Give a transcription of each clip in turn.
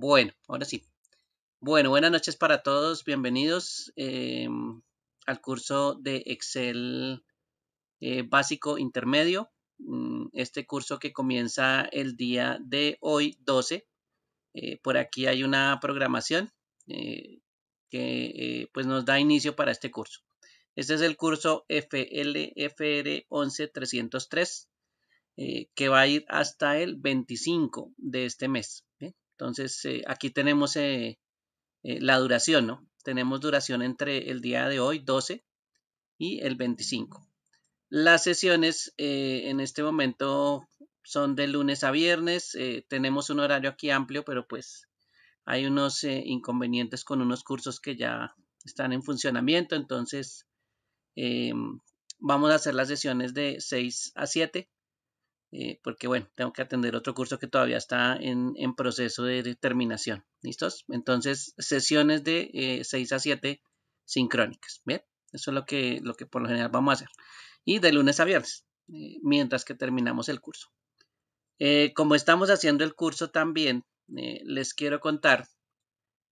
Bueno, ahora sí. Bueno, buenas noches para todos. Bienvenidos em, al curso de Excel eh, básico intermedio. Mm, este curso que comienza el día de hoy 12. Eh, por aquí hay una programación eh, que pues nos da inicio para este curso. Este es el curso FLFR 11303 que va a ir hasta el 25 de este mes. Entonces, eh, aquí tenemos eh, eh, la duración, ¿no? Tenemos duración entre el día de hoy, 12, y el 25. Las sesiones en este momento son de lunes a viernes. tenemos un horario aquí amplio, pero pues hay unos inconvenientes con unos cursos que ya están en funcionamiento. Entonces, em, vamos a hacer las sesiones de 6 a 7 eh, porque bueno, tengo que atender otro curso que todavía está en, proceso de terminación. ¿Listos? Entonces, sesiones de 6 eh, a 7 sincrónicas. Bien, eso es lo que, lo que por lo general vamos a hacer. Y de lunes a viernes, eh, mientras que terminamos el curso. como estamos haciendo el curso también, les quiero contar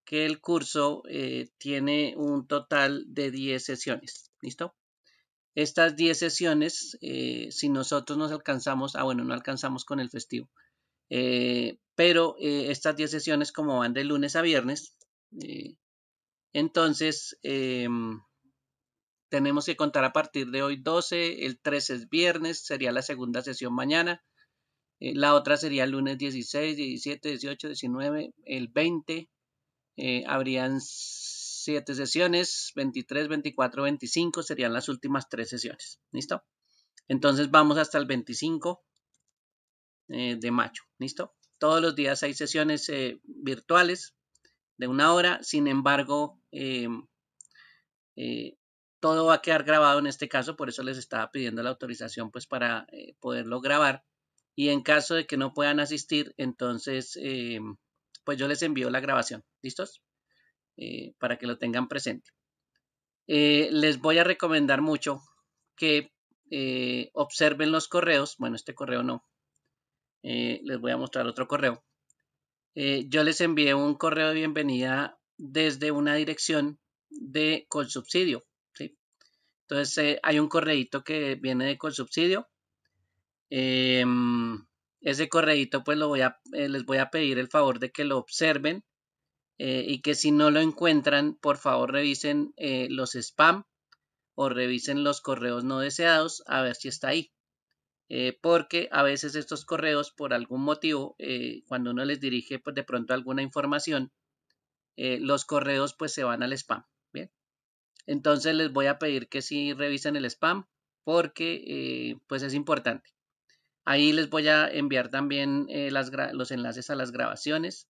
que el curso tiene un total de 10 sesiones. ¿Listo? Estas 10 sesiones, eh, si nosotros nos alcanzamos, ah bueno, no alcanzamos con el festivo, eh, pero eh, estas 10 sesiones como van de lunes a viernes, entonces em, tenemos que contar a partir de hoy 12, el 13 es viernes, sería la segunda sesión mañana, la otra sería el lunes 16, 17, 18, 19, el 20, habrían siete sesiones, 23, 24, 25 serían las últimas tres sesiones. ¿Listo? Entonces vamos hasta el 25 eh, de mayo. ¿Listo? Todos los días hay sesiones eh, virtuales de una hora. Sin embargo, eh, todo va a quedar grabado en este caso. Por eso les estaba pidiendo la autorización pues para poderlo grabar. Y en caso de que no puedan asistir, entonces pues yo les envío la grabación. ¿Listos? Eh, para que lo tengan presente. Eh, les voy a recomendar mucho que eh, observen los correos. Bueno, este correo no. les voy a mostrar otro correo. yo les envié un correo de bienvenida desde una dirección de Colsubsidio. Entonces hay un correito que viene de Colsubsidio. Em, ese correito, pues les voy a pedir el favor de que lo observen eh, y que si no lo encuentran, por favor revisen eh, los spam o revisen los correos no deseados a ver si está ahí. Eh, porque a veces estos correos, por algún motivo, cuando uno les dirige pues, de pronto alguna información, los correos pues se van al spam. Bien. Entonces les voy a pedir que sí revisen el spam porque pues es importante. Ahí les voy a enviar también las los enlaces a las grabaciones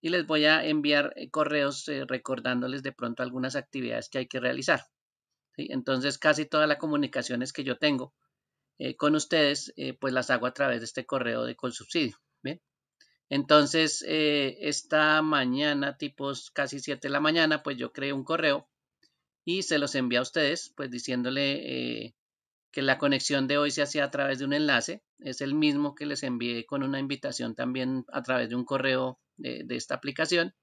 y les voy a enviar eh, correos eh, recordándoles de pronto algunas actividades que hay que realizar. Entonces, casi todas las comunicaciones que yo tengo eh, con ustedes, pues las hago a través de este correo de Colsubsidio. ¿bien? Entonces, esta mañana, tipos casi 7 de la mañana, pues yo creé un correo y se los envía a ustedes, pues diciéndole que la conexión de hoy se hacía a través de un enlace, es el mismo que les envié con una invitación también a través de un correo de, esta aplicación.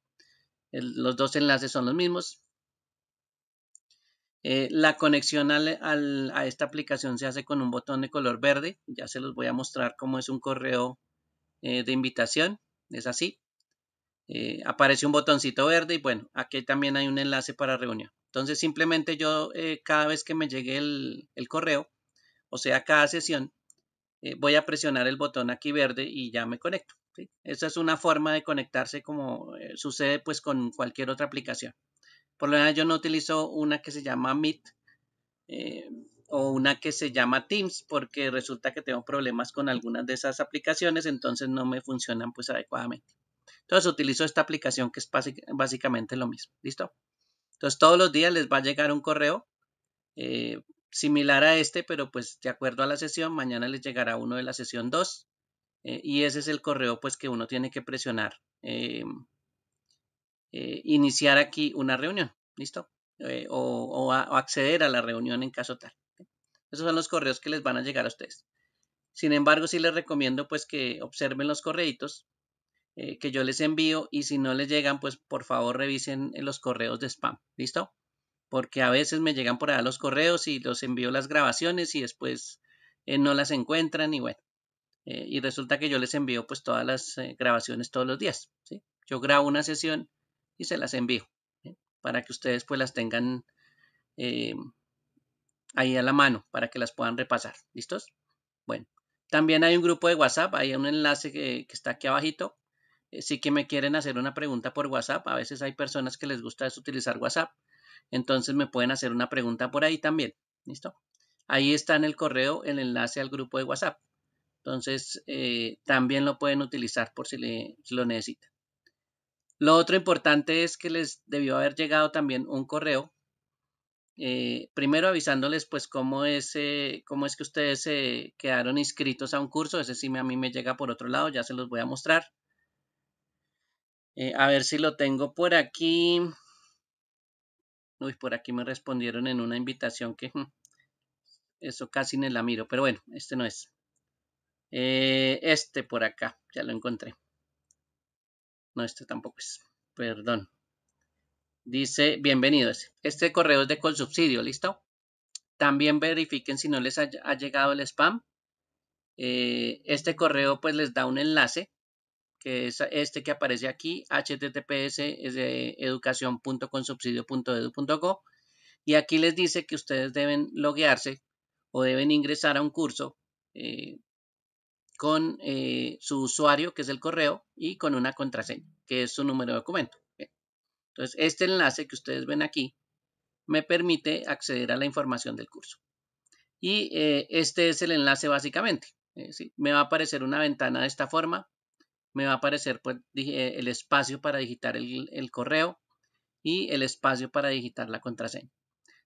los dos enlaces son los mismos. Eh, la conexión a esta aplicación se hace con un botón de color verde. Ya se los voy a mostrar cómo es un correo eh, de invitación. Es así. Eh, aparece un botoncito verde y bueno, aquí también hay un enlace para reunión. Entonces simplemente yo cada vez que me llegue el correo, o sea, cada sesión, eh, voy a presionar el botón aquí verde y ya me conecto. Esa es una forma de conectarse como eh, sucede pues con cualquier otra aplicación. Por lo menos yo no utilizo una que se llama Meet eh, o una que se llama Teams porque resulta que tengo problemas con algunas de esas aplicaciones, entonces no me funcionan pues adecuadamente. Entonces utilizo esta aplicación que es básicamente lo mismo. ¿Listo? Entonces todos los días les va a llegar un correo similar a este, pero pues de acuerdo a la sesión, mañana les llegará uno de la sesión 2 eh, y ese es el correo pues que uno tiene que presionar. Em, eh, iniciar aquí una reunión, ¿listo? Eh, o, acceder a la reunión en caso tal. Esos son los correos que les van a llegar a ustedes. Sin embargo, sí les recomiendo pues que observen los correitos que yo les envío y si no les llegan, pues por favor revisen los correos de spam, ¿listo? porque a veces me llegan por allá los correos y los envío las grabaciones y después eh, no las encuentran y bueno, eh, y resulta que yo les envío pues todas las eh, grabaciones todos los días, ¿sí? Yo grabo una sesión y se las envío para que ustedes pues las tengan ahí a la mano para que las puedan repasar, ¿listos? Bueno, también hay un grupo de WhatsApp, hay un enlace que, está aquí abajito. Sí que me quieren hacer una pregunta por WhatsApp. A veces hay personas que les gusta utilizar WhatsApp. Entonces me pueden hacer una pregunta por ahí también. ¿Listo? Ahí está en el correo el enlace al grupo de WhatsApp. Entonces, eh, también lo pueden utilizar por si, lo necesitan. Lo otro importante es que les debió haber llegado también un correo. Eh, primero avisándoles pues cómo es, eh, cómo es que ustedes se quedaron inscritos a un curso. Ese sí a mí me llega por otro lado, ya se los voy a mostrar. a ver si lo tengo por aquí. Uy, por aquí me respondieron en una invitación que mm, eso casi ni la miro, pero bueno, este no es. Eh, este por acá, ya lo encontré. No, este tampoco es. Perdón. Dice, bienvenidos. Este, este correo es de Colsubsidio, ¿listo? También verifiquen si no les ha, llegado el spam. Eh, este correo pues les da un enlace que es este que aparece aquí, https es y aquí les dice que ustedes deben loguearse o deben ingresar a un curso eh, con eh, su usuario, que es el correo, y con una contraseña, que es su número de documento. Entonces, este enlace que ustedes ven aquí me permite acceder a la información del curso. Y eh, este es el enlace básicamente. ¿sí? Me va a aparecer una ventana de esta forma, me va a aparecer pues, eh, el espacio para digitar el, correo y el espacio para digitar la contraseña.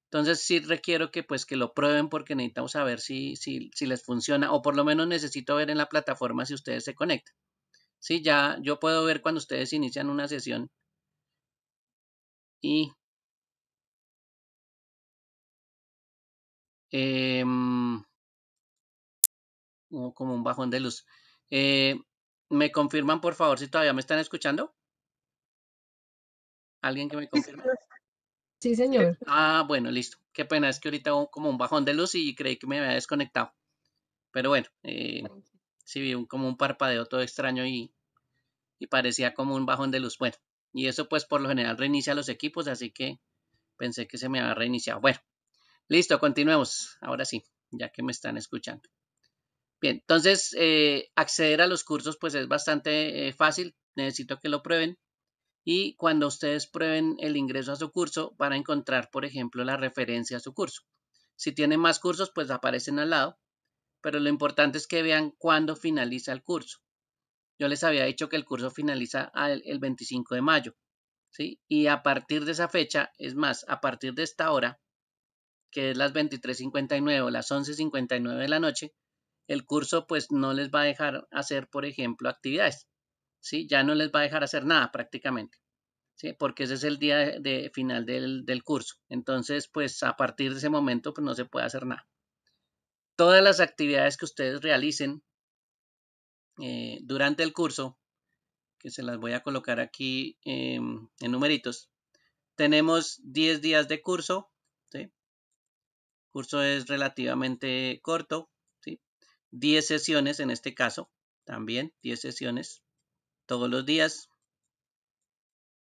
Entonces sí requiero que pues que lo prueben porque necesitamos saber si, les funciona o por lo menos necesito ver en la plataforma si ustedes se conectan. Sí, ya yo puedo ver cuando ustedes inician una sesión y em, como un bajón de luz. Eh, ¿Me confirman, por favor, si todavía me están escuchando? ¿Alguien que me confirme? Sí, señor. Ah, bueno, listo. Qué pena, es que ahorita hubo como un bajón de luz y creí que me había desconectado. Pero bueno, eh, sí vi como un parpadeo todo extraño y, y parecía como un bajón de luz. Bueno, y eso pues por lo general reinicia los equipos, así que pensé que se me había reiniciado. Bueno, listo, continuemos. Ahora sí, ya que me están escuchando. Bien, entonces eh, acceder a los cursos pues es bastante eh, fácil, necesito que lo prueben y cuando ustedes prueben el ingreso a su curso van a encontrar por ejemplo la referencia a su curso. Si tienen más cursos pues aparecen al lado, pero lo importante es que vean cuándo finaliza el curso. Yo les había dicho que el curso finaliza el 25 de mayo, ¿sí? Y a partir de esa fecha, es más, a partir de esta hora, que es las 23.59 o las 11.59 de la noche, el curso pues no les va a dejar hacer, por ejemplo, actividades. ¿sí? Ya no les va a dejar hacer nada prácticamente. ¿sí? Porque ese es el día de, final del, curso. Entonces, pues a partir de ese momento pues no se puede hacer nada. Todas las actividades que ustedes realicen eh, durante el curso, que se las voy a colocar aquí em, en numeritos, tenemos 10 días de curso. ¿sí? El curso es relativamente corto, 10 sesiones en este caso, también 10 sesiones todos los días.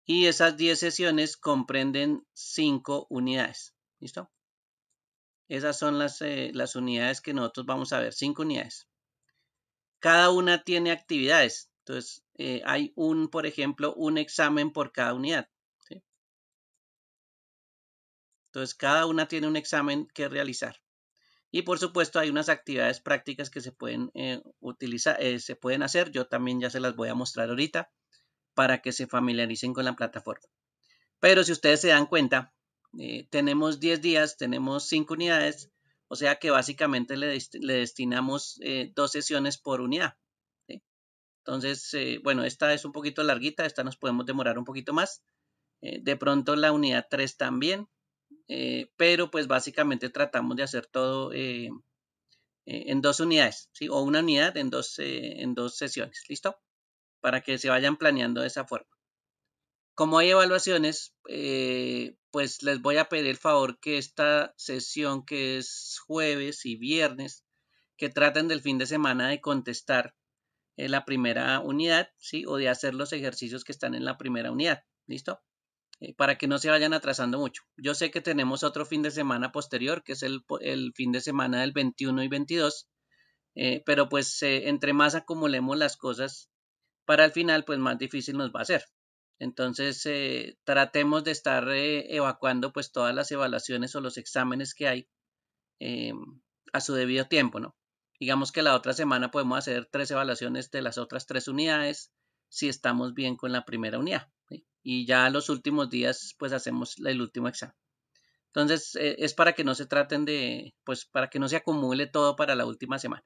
Y esas 10 sesiones comprenden 5 unidades. ¿Listo? Esas son eh, las, unidades que nosotros vamos a ver, 5 unidades. Cada una tiene actividades. Entonces, eh, hay un, por ejemplo, un examen por cada unidad. Entonces, cada una tiene un examen que realizar. Y por supuesto hay unas actividades prácticas que se pueden eh, utilizar, eh, se pueden hacer. Yo también ya se las voy a mostrar ahorita para que se familiaricen con la plataforma. Pero si ustedes se dan cuenta, eh, tenemos 10 días, tenemos 5 unidades, o sea que básicamente le, destinamos dos sesiones por unidad. Entonces, bueno, esta es un poquito larguita, esta nos podemos demorar un poquito más. de pronto la unidad 3 también, eh, pero pues básicamente tratamos de hacer todo eh, eh, en dos unidades, ¿sí? o una unidad en dos, en dos sesiones, ¿listo? Para que se vayan planeando de esa forma. Como hay evaluaciones, pues les voy a pedir el favor que esta sesión que es jueves y viernes, que traten del fin de semana de contestar la primera unidad, ¿sí? O de hacer los ejercicios que están en la primera unidad, ¿listo? Eh, para que no se vayan atrasando mucho. Yo sé que tenemos otro fin de semana posterior, que es el, fin de semana del 21 y 22, eh, pero pues eh, entre más acumulemos las cosas para el final, pues más difícil nos va a ser. Entonces, tratemos de estar evacuando pues todas las evaluaciones o los exámenes que hay a su debido tiempo, ¿no? Digamos que la otra semana podemos hacer tres evaluaciones de las otras tres unidades si estamos bien con la primera unidad y ya los últimos días pues hacemos el último examen. Entonces eh, es para que no se traten de, pues para que no se acumule todo para la última semana.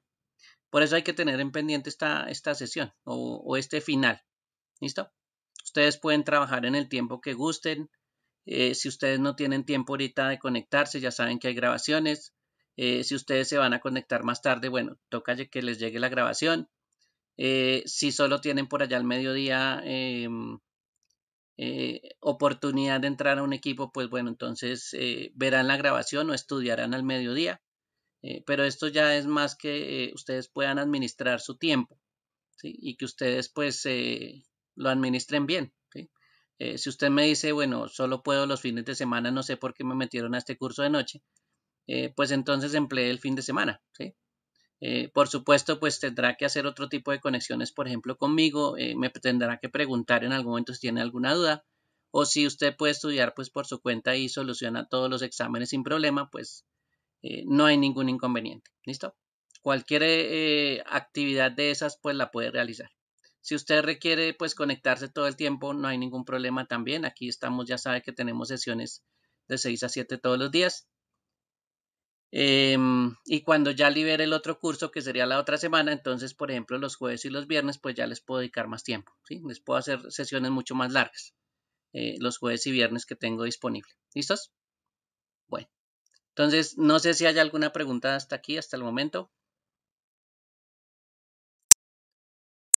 Por eso hay que tener en pendiente esta, esta sesión o, este final. ¿Listo? Ustedes pueden trabajar en el tiempo que gusten. Eh, si ustedes no tienen tiempo ahorita de conectarse, ya saben que hay grabaciones. Eh, si ustedes se van a conectar más tarde, bueno, toca que les llegue la grabación. si solo tienen por allá el mediodía em, eh, oportunidad de entrar a un equipo, pues bueno, entonces eh, verán la grabación o estudiarán al mediodía. Eh, pero esto ya es más que ustedes puedan administrar su tiempo ¿sí? y que ustedes pues lo administren bien. ¿sí? si usted me dice, bueno, solo puedo los fines de semana, no sé por qué me metieron a este curso de noche, pues entonces empleé el fin de semana. ¿sí? Eh, por supuesto, pues tendrá que hacer otro tipo de conexiones, por ejemplo, conmigo, eh, me tendrá que preguntar en algún momento si tiene alguna duda, o si usted puede estudiar pues por su cuenta y soluciona todos los exámenes sin problema, pues eh, no hay ningún inconveniente, ¿listo? Cualquier actividad de esas pues la puede realizar. Si usted requiere pues conectarse todo el tiempo, no hay ningún problema también. Aquí estamos, ya sabe que tenemos sesiones de 6 a 7 todos los días. Em, y cuando ya libere el otro curso, que sería la otra semana, entonces, por ejemplo, los jueves y los viernes, pues ya les puedo dedicar más tiempo, ¿sí? Les puedo hacer sesiones mucho más largas, eh, los jueves y viernes que tengo disponible. ¿Listos? Bueno, entonces, no sé si hay alguna pregunta hasta aquí, hasta el momento.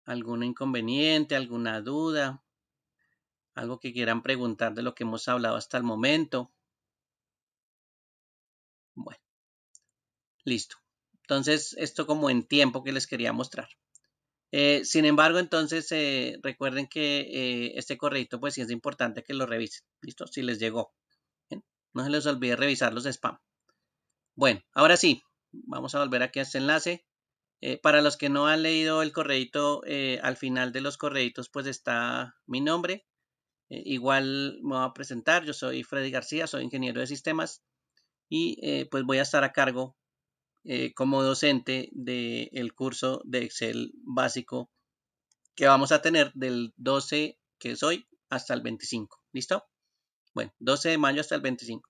¿Algún inconveniente, alguna duda? ¿Algo que quieran preguntar de lo que hemos hablado hasta el momento? Bueno. Listo. Entonces, esto como en tiempo que les quería mostrar. Eh, sin embargo, entonces eh, recuerden que eh, este correito, pues sí es importante que lo revisen. ¿Listo? Si les llegó. No se les olvide revisar los spam. Bueno, ahora sí, vamos a volver aquí a este enlace. para los que no han leído el correito, al final de los correitos, pues está mi nombre. igual me voy a presentar. Yo soy Freddy García, soy ingeniero de sistemas. Y pues voy a estar a cargo eh, como docente del curso de Excel básico que vamos a tener del 12 que es hoy hasta el 25. ¿Listo? Bueno, 12 de mayo hasta el 25.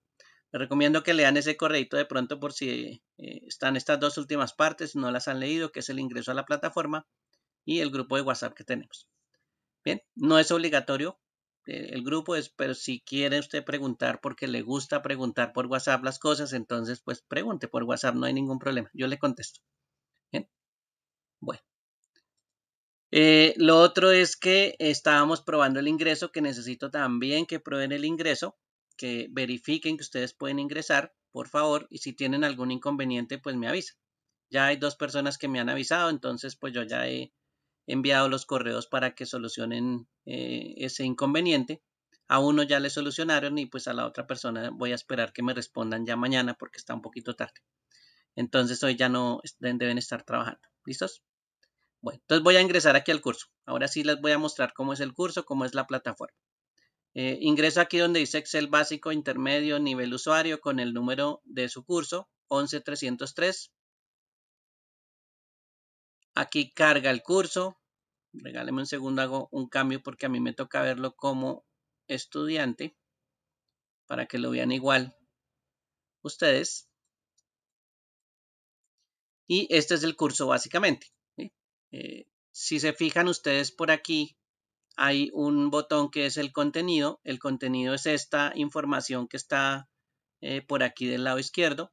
Les recomiendo que lean ese correo de pronto por si eh, están estas dos últimas partes, no las han leído, que es el ingreso a la plataforma y el grupo de WhatsApp que tenemos. Bien, no es obligatorio, eh, el grupo es, pero si quiere usted preguntar porque le gusta preguntar por WhatsApp las cosas, entonces pues pregunte por WhatsApp, no hay ningún problema, yo le contesto. Bien. Bueno. Eh, lo otro es que estábamos probando el ingreso, que necesito también que prueben el ingreso, que verifiquen que ustedes pueden ingresar, por favor, y si tienen algún inconveniente, pues me avisa. Ya hay dos personas que me han avisado, entonces pues yo ya he enviado los correos para que solucionen eh, ese inconveniente. A uno ya le solucionaron y pues a la otra persona voy a esperar que me respondan ya mañana porque está un poquito tarde. Entonces hoy ya no deben estar trabajando. ¿Listos? Bueno, entonces voy a ingresar aquí al curso. Ahora sí les voy a mostrar cómo es el curso, cómo es la plataforma. Eh, ingreso aquí donde dice Excel básico, intermedio, nivel usuario con el número de su curso 11303 Aquí carga el curso. Regáleme un segundo, hago un cambio porque a mí me toca verlo como estudiante para que lo vean igual ustedes. Y este es el curso básicamente. Eh, si se fijan ustedes por aquí, hay un botón que es el contenido. El contenido es esta información que está eh, por aquí del lado izquierdo.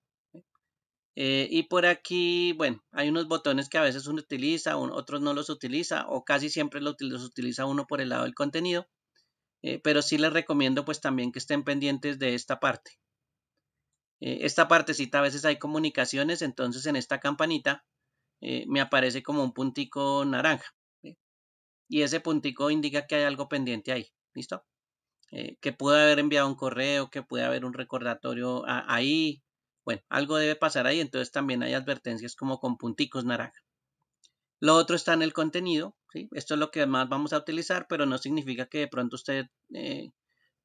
Eh, y por aquí, bueno, hay unos botones que a veces uno utiliza, otros no los utiliza o casi siempre los, utiliza uno por el lado del contenido. Eh, pero sí les recomiendo pues también que estén pendientes de esta parte. Eh, esta partecita a veces hay comunicaciones, entonces en esta campanita me aparece como un puntico naranja. Y ese puntico indica que hay algo pendiente ahí. ¿Listo? que puede haber enviado un correo, que puede haber un recordatorio ahí, bueno, algo debe pasar ahí, entonces también hay advertencias como con punticos naranja. Lo otro está en el contenido, ¿sí? esto es lo que más vamos a utilizar, pero no significa que de pronto usted eh,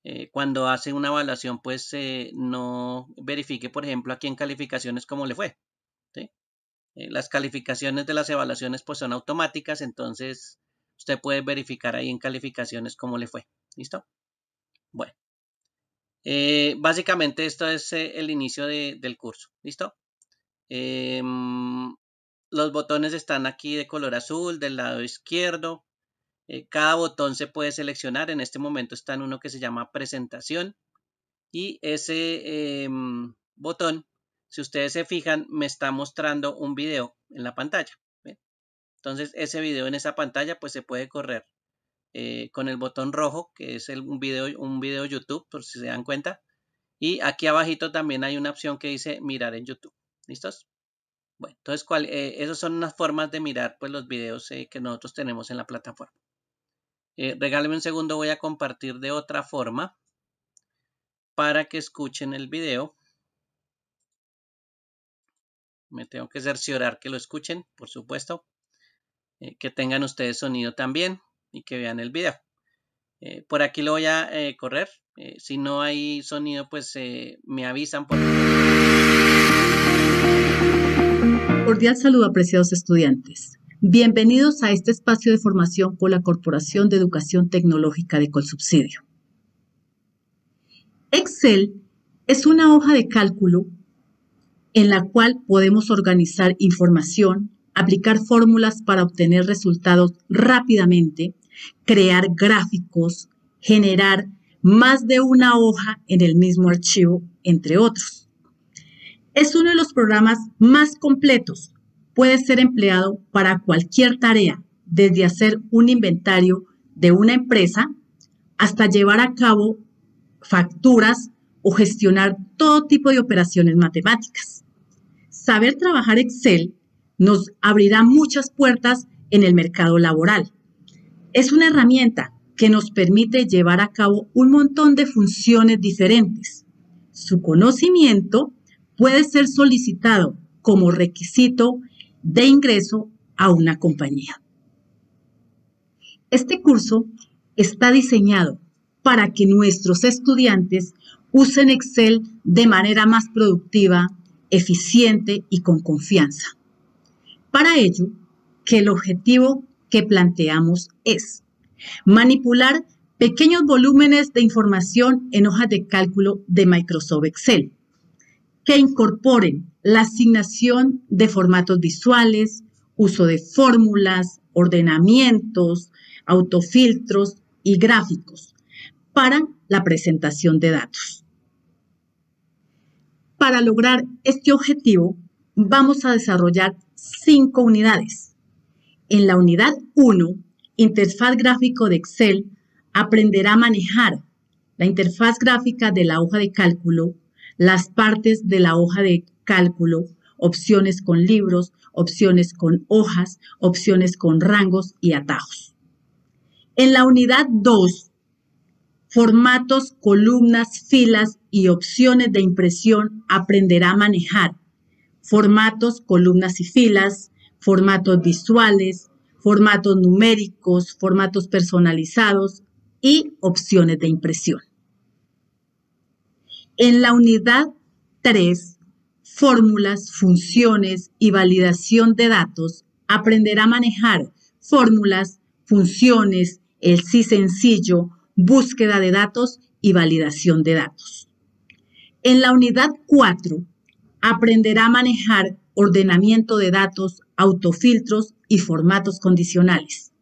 eh, cuando hace una evaluación pues eh, no verifique, por ejemplo, aquí en calificaciones cómo le fue. ¿sí? las calificaciones de las evaluaciones pues son automáticas, entonces usted puede verificar ahí en calificaciones cómo le fue. ¿Listo? Bueno. Eh, básicamente esto es eh, el inicio del curso, ¿listo? Em, los botones están aquí de color azul del lado izquierdo. Eh, cada botón se puede seleccionar. En este momento está en uno que se llama presentación. Y ese em, botón, si ustedes se fijan, me está mostrando un video en la pantalla. Entonces ese video en esa pantalla pues se puede correr eh, con el botón rojo, que es el, un, video, un video YouTube, por si se dan cuenta. Y aquí abajito también hay una opción que dice mirar en YouTube. ¿Listos? Bueno, entonces ¿cuál, eh, esas son unas formas de mirar pues, los videos eh, que nosotros tenemos en la plataforma. regálame un segundo, voy a compartir de otra forma para que escuchen el video. Me tengo que cerciorar que lo escuchen, por supuesto. que tengan ustedes sonido también y que vean el video. Eh, por aquí lo voy a eh, correr. Eh, si no hay sonido, pues me avisan. Por... Cordial saludo, apreciados estudiantes. Bienvenidos a este espacio de formación con la Corporación de Educación Tecnológica de Colsubsidio. Excel es una hoja de cálculo en la cual podemos organizar información, aplicar fórmulas para obtener resultados rápidamente crear gráficos, generar más de una hoja en el mismo archivo, entre otros. Es uno de los programas más completos. Puede ser empleado para cualquier tarea, desde hacer un inventario de una empresa hasta llevar a cabo facturas o gestionar todo tipo de operaciones matemáticas. Saber trabajar Excel nos abrirá muchas puertas en el mercado laboral. Es una herramienta que nos permite llevar a cabo un montón de funciones diferentes. Su conocimiento puede ser solicitado como requisito de ingreso a una compañía. Este curso está diseñado para que nuestros estudiantes usen Excel de manera más productiva, eficiente y con confianza. Para ello, que el objetivo que planteamos es manipular pequeños volúmenes de información en hojas de cálculo de Microsoft Excel, que incorporen la asignación de formatos visuales, uso de fórmulas, ordenamientos, autofiltros y gráficos para la presentación de datos. Para lograr este objetivo, vamos a desarrollar cinco unidades en la unidad 1, interfaz gráfico de Excel, aprenderá a manejar la interfaz gráfica de la hoja de cálculo, las partes de la hoja de cálculo, opciones con libros, opciones con hojas, opciones con rangos y atajos. En la unidad 2, formatos, columnas, filas y opciones de impresión aprenderá a manejar. Formatos, columnas y filas, formatos visuales, formatos numéricos, formatos personalizados y opciones de impresión. En la unidad 3, fórmulas, funciones y validación de datos, aprenderá a manejar fórmulas, funciones, el sí sencillo, búsqueda de datos y validación de datos. En la unidad 4, aprenderá a manejar ordenamiento de datos, autofiltros y formatos condicionales.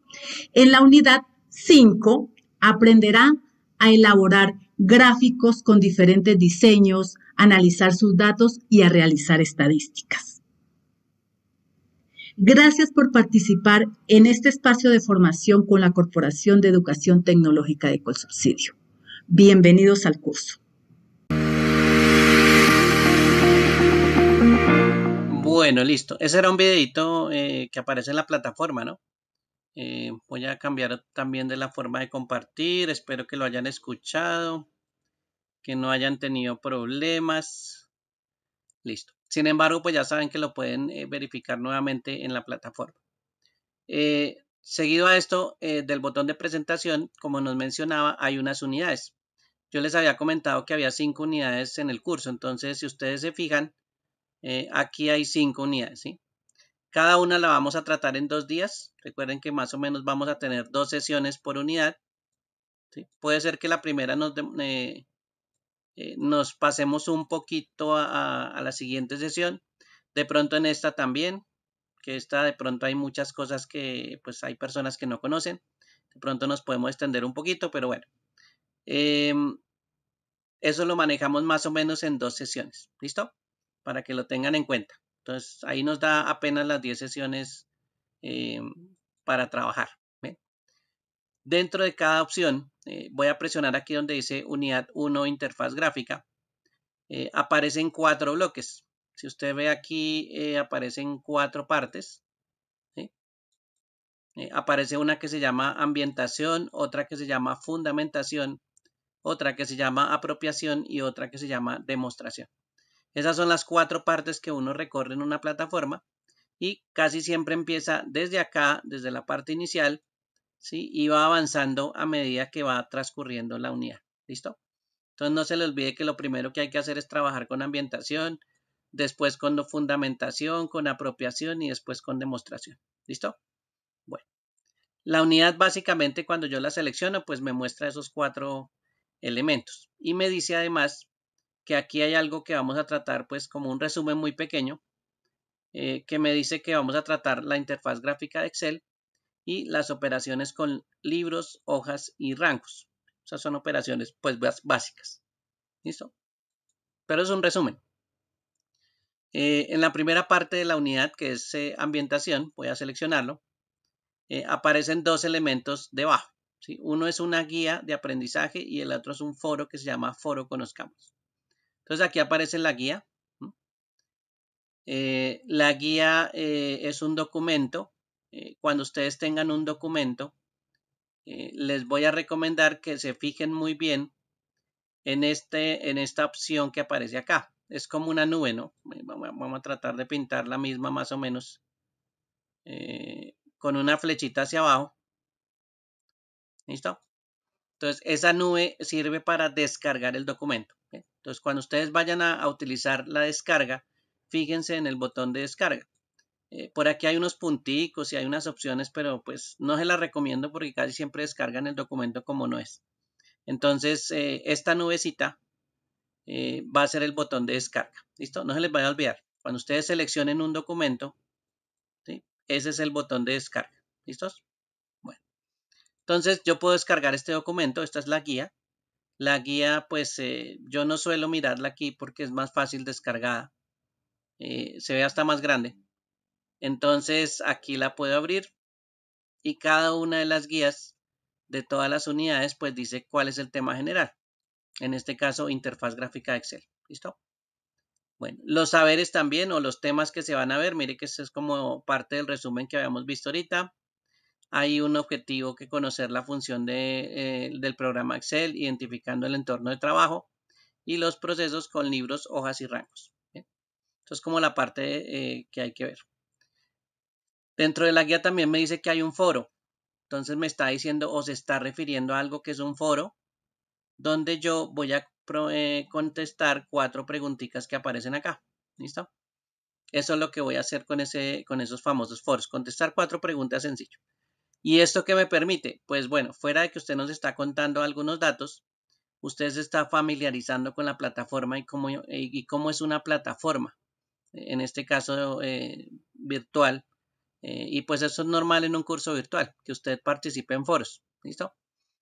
En la unidad 5 aprenderá a elaborar gráficos con diferentes diseños, analizar sus datos y a realizar estadísticas. Gracias por participar en este espacio de formación con la Corporación de Educación Tecnológica de Colsubsidio. Bienvenidos al curso. Bueno, listo. Ese era un videito eh, que aparece en la plataforma, ¿no? Eh, voy a cambiar también de la forma de compartir. Espero que lo hayan escuchado, que no hayan tenido problemas. Listo. Sin embargo, pues ya saben que lo pueden eh, verificar nuevamente en la plataforma. seguido a esto, del botón de presentación, como nos mencionaba, hay unas unidades. Yo les había comentado que había cinco unidades en el curso. Entonces, si ustedes se fijan, eh, aquí hay cinco unidades, ¿sí? Cada una la vamos a tratar en dos días. Recuerden que más o menos vamos a tener dos sesiones por unidad. Puede ser que la primera nos, eh, eh, pasemos un poquito a, la siguiente sesión. De pronto en esta también, que esta de pronto hay muchas cosas que pues hay personas que no conocen. De pronto nos podemos extender un poquito, pero bueno. Em, eso lo manejamos más o menos en dos sesiones. ¿Listo? para que lo tengan en cuenta. Entonces, ahí nos da apenas las 10 sesiones eh, para trabajar. Dentro de cada opción, eh, voy a presionar aquí donde dice Unidad 1 Interfaz Gráfica. Eh, aparecen cuatro bloques. Si usted ve aquí, aparecen cuatro partes. aparece una que se llama ambientación, otra que se llama fundamentación, otra que se llama apropiación y otra que se llama demostración. Esas son las cuatro partes que uno recorre en una plataforma y casi siempre empieza desde acá, desde la parte inicial, ¿sí? y va avanzando a medida que va transcurriendo la unidad. ¿Listo? Entonces no se le olvide que lo primero que hay que hacer es trabajar con ambientación, después con fundamentación, con apropiación y después con demostración. ¿Listo? Bueno. La unidad básicamente cuando yo la selecciono pues me muestra esos cuatro elementos y me dice además que aquí hay algo que vamos a tratar pues como un resumen muy pequeño eh, que me dice que vamos a tratar la interfaz gráfica de Excel y las operaciones con libros, hojas y rangos. Esas son operaciones pues básicas. ¿Listo? Pero es un resumen. Eh, en la primera parte de la unidad que es eh, ambientación, voy a seleccionarlo, aparecen dos elementos debajo. Uno es una guía de aprendizaje y el otro es un foro que se llama Foro Conozcamos. Entonces aquí aparece la guía. Eh, la guía eh, es un documento. Eh, cuando ustedes tengan un documento, les voy a recomendar que se fijen muy bien en, este, en esta opción que aparece acá. Es como una nube, ¿no? Vamos a tratar de pintar la misma más o menos con una flechita hacia abajo. ¿Listo? Entonces, esa nube sirve para descargar el documento. Entonces, cuando ustedes vayan a, utilizar la descarga, fíjense en el botón de descarga. Eh, por aquí hay unos punticos y hay unas opciones, pero pues no se las recomiendo porque casi siempre descargan el documento como no es. Entonces, eh, esta nubecita eh, va a ser el botón de descarga. ¿Listo? No se les vaya a olvidar. Cuando ustedes seleccionen un documento, ese es el botón de descarga. ¿Listos? Entonces yo puedo descargar este documento, esta es la guía. La guía, pues eh, yo no suelo mirarla aquí porque es más fácil descargada. Eh, se ve hasta más grande. Entonces aquí la puedo abrir y cada una de las guías de todas las unidades pues dice cuál es el tema general. En este caso, interfaz gráfica Excel. ¿Listo? Bueno, los saberes también o los temas que se van a ver. Mire que esto es como parte del resumen que habíamos visto ahorita hay un objetivo que conocer la función eh, del programa Excel, identificando el entorno de trabajo y los procesos con libros, hojas y rangos. ¿bien? Entonces, como la parte eh, que hay que ver. Dentro de la guía también me dice que hay un foro. Entonces me está diciendo o se está refiriendo a algo que es un foro, donde yo voy a eh, contestar cuatro preguntitas que aparecen acá. ¿Listo? Eso es lo que voy a hacer con, ese, con esos famosos foros. Contestar cuatro preguntas sencillo. ¿Y esto qué me permite? Pues bueno, fuera de que usted nos está contando algunos datos, usted se está familiarizando con la plataforma y cómo, eh, y cómo es una plataforma, en este caso eh, virtual. Eh, y pues eso es normal en un curso virtual, que usted participe en foros. ¿Listo?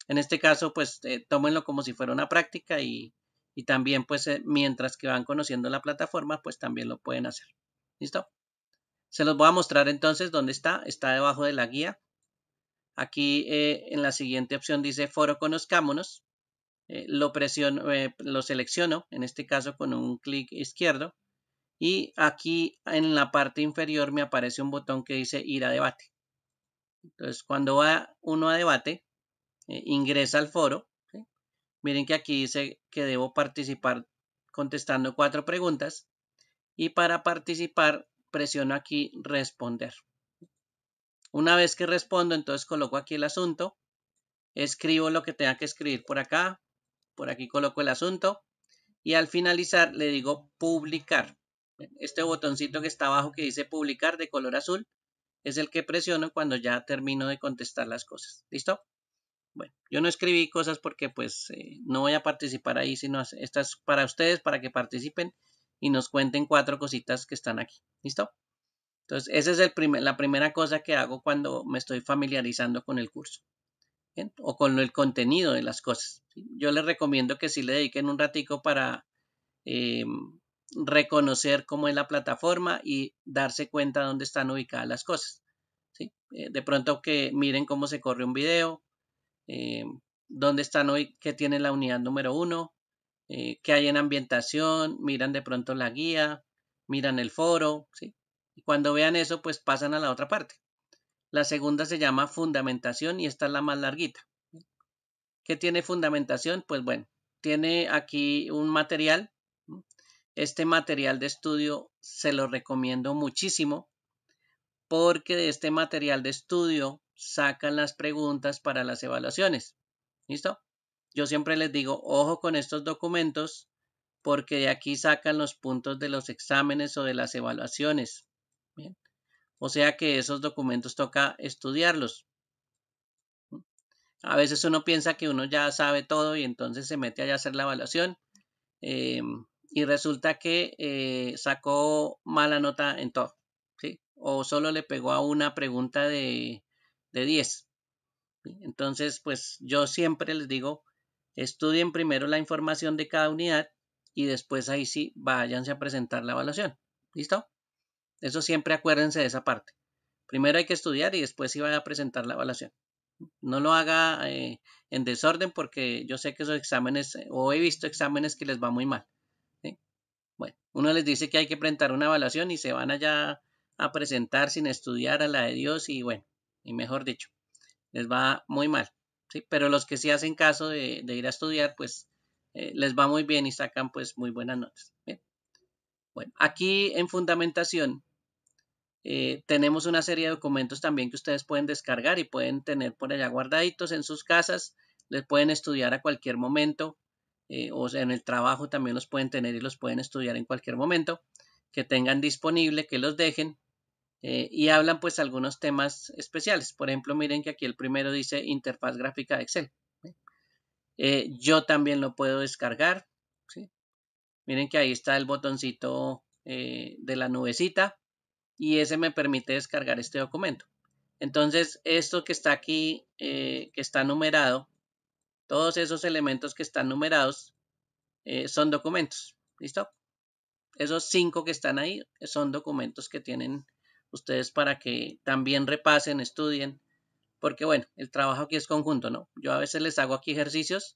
En este caso, pues tómenlo como si fuera una práctica y, y también, pues, mientras que van conociendo la plataforma, pues también lo pueden hacer. ¿Listo? Se los voy a mostrar entonces dónde está. Está debajo de la guía. Aquí eh, en la siguiente opción dice foro conozcámonos. Eh, lo, eh, lo selecciono, en este caso con un clic izquierdo. Y aquí en la parte inferior me aparece un botón que dice ir a debate. Entonces cuando va uno a debate, ingresa al foro. Miren que aquí dice que debo participar contestando cuatro preguntas. Y para participar presiono aquí responder. Una vez que respondo, entonces coloco aquí el asunto, escribo lo que tenga que escribir por acá, por aquí coloco el asunto y al finalizar le digo publicar. Este botoncito que está abajo que dice publicar de color azul es el que presiono cuando ya termino de contestar las cosas. ¿Listo? Bueno, yo no escribí cosas porque pues eh, no voy a participar ahí, sino estas para ustedes, para que participen y nos cuenten cuatro cositas que están aquí. ¿Listo? Entonces, esa es la primera cosa que hago cuando me estoy familiarizando con el curso o con el contenido de las cosas. Yo les recomiendo que sí le dediquen un ratico para eh, reconocer cómo es la plataforma y darse cuenta dónde están ubicadas las cosas. Eh, de pronto que miren cómo se corre un video, eh, dónde están hoy, qué tiene la unidad número uno, qué hay en ambientación, miran de pronto la guía, miran el foro, ¿sí? Y cuando vean eso, pues pasan a la otra parte. La segunda se llama fundamentación y esta es la más larguita. ¿Qué tiene fundamentación? Pues bueno, tiene aquí un material. Este material de estudio se lo recomiendo muchísimo porque de este material de estudio sacan las preguntas para las evaluaciones. ¿Listo? Yo siempre les digo, ojo con estos documentos porque de aquí sacan los puntos de los exámenes o de las evaluaciones. O sea que esos documentos toca estudiarlos. A veces uno piensa que uno ya sabe todo y entonces se mete allá a hacer la evaluación em, y resulta que eh, sacó mala nota en todo. O solo le pegó a una pregunta de, 10. Entonces, pues yo siempre les digo, estudien primero la información de cada unidad y después ahí sí váyanse a presentar la evaluación. ¿Listo? Eso siempre acuérdense de esa parte. Primero hay que estudiar y después sí van a presentar la evaluación. No lo haga eh, en desorden porque yo sé que esos exámenes, eh, o he visto exámenes que les va muy mal. Bueno, uno les dice que hay que presentar una evaluación y se van allá a presentar sin estudiar a la de Dios y bueno, y mejor dicho, les va muy mal. ¿sí? Pero los que sí hacen caso de, ir a estudiar, pues eh, les va muy bien y sacan pues muy buenas notas. Bueno, aquí en fundamentación eh, tenemos una serie de documentos también que ustedes pueden descargar y pueden tener por allá guardaditos en sus casas. Les pueden estudiar a cualquier momento eh, o sea, en el trabajo también los pueden tener y los pueden estudiar en cualquier momento que tengan disponible, que los dejen eh, y hablan pues algunos temas especiales. Por ejemplo, miren que aquí el primero dice interfaz gráfica de Excel. yo también lo puedo descargar. Miren que ahí está el botoncito de la nubecita y ese me permite descargar este documento. Entonces, esto que está aquí, eh, que está numerado, todos esos elementos que están numerados eh, son documentos. ¿Listo? Esos cinco que están ahí eh, son documentos que tienen ustedes para que también repasen, estudien, porque bueno, el trabajo aquí es conjunto, ¿no? Yo a veces les hago aquí ejercicios,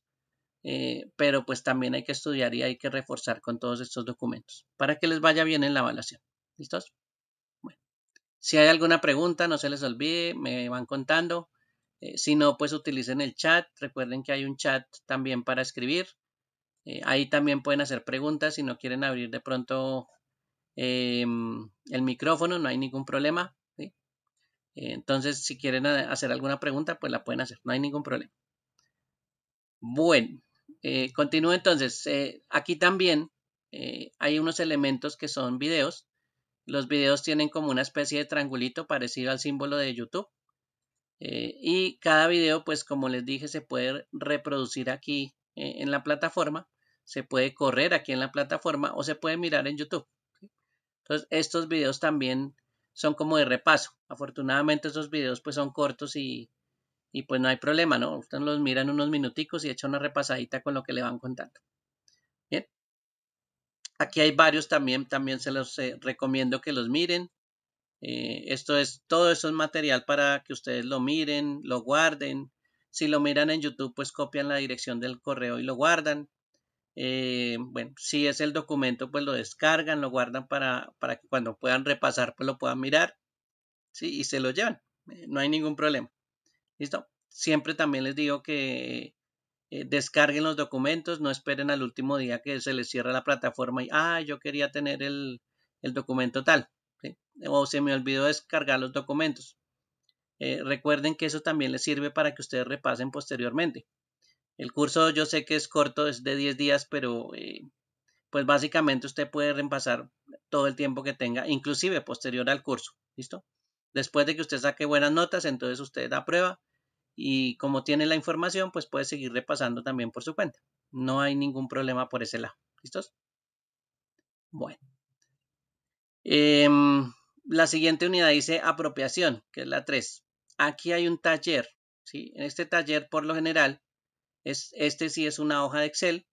pero pues también hay que estudiar y hay que reforzar con todos estos documentos para que les vaya bien en la evaluación. ¿Listos? Si hay alguna pregunta, no se les olvide, me van contando. Eh, si no, pues utilicen el chat. Recuerden que hay un chat también para escribir. Eh, ahí también pueden hacer preguntas si no quieren abrir de pronto em, el micrófono, no hay ningún problema. entonces, si quieren eh, hacer alguna pregunta, pues la pueden hacer, no hay ningún problema. Bueno, continúo entonces. aquí también hay unos elementos que son videos. Los videos tienen como una especie de triangulito parecido al símbolo de YouTube. Eh, y cada video, pues como les dije, se puede reproducir aquí eh, en la plataforma, se puede correr aquí en la plataforma o se puede mirar en YouTube. Entonces, estos videos también son como de repaso. Afortunadamente estos videos pues son cortos y, y pues no hay problema, ¿no? Ustedes los miran unos minuticos y echan una repasadita con lo que le van contando. Aquí hay varios también, también se los eh, recomiendo que los miren. Eh, esto es, todo eso es material para que ustedes lo miren, lo guarden. Si lo miran en YouTube, pues copian la dirección del correo y lo guardan. Eh, bueno, si es el documento, pues lo descargan, lo guardan para, para que cuando puedan repasar, pues lo puedan mirar. ¿sí? Y se lo llevan. no hay ningún problema. ¿Listo? Siempre también les digo que eh, descarguen los documentos, no esperen al último día que se les cierra la plataforma y, ah, yo quería tener el, el documento tal, o se me olvidó descargar los documentos. Eh, recuerden que eso también les sirve para que ustedes repasen posteriormente. El curso yo sé que es corto, es de 10 días, pero eh, pues básicamente usted puede repasar todo el tiempo que tenga, inclusive posterior al curso, ¿listo? Después de que usted saque buenas notas, entonces usted da prueba, y como tiene la información, pues puede seguir repasando también por su cuenta. No hay ningún problema por ese lado. ¿Listos? Bueno. Em, la siguiente unidad dice apropiación, que es la 3. Aquí hay un taller. ¿sí? En este taller, por lo general, es, este sí es una hoja de Excel.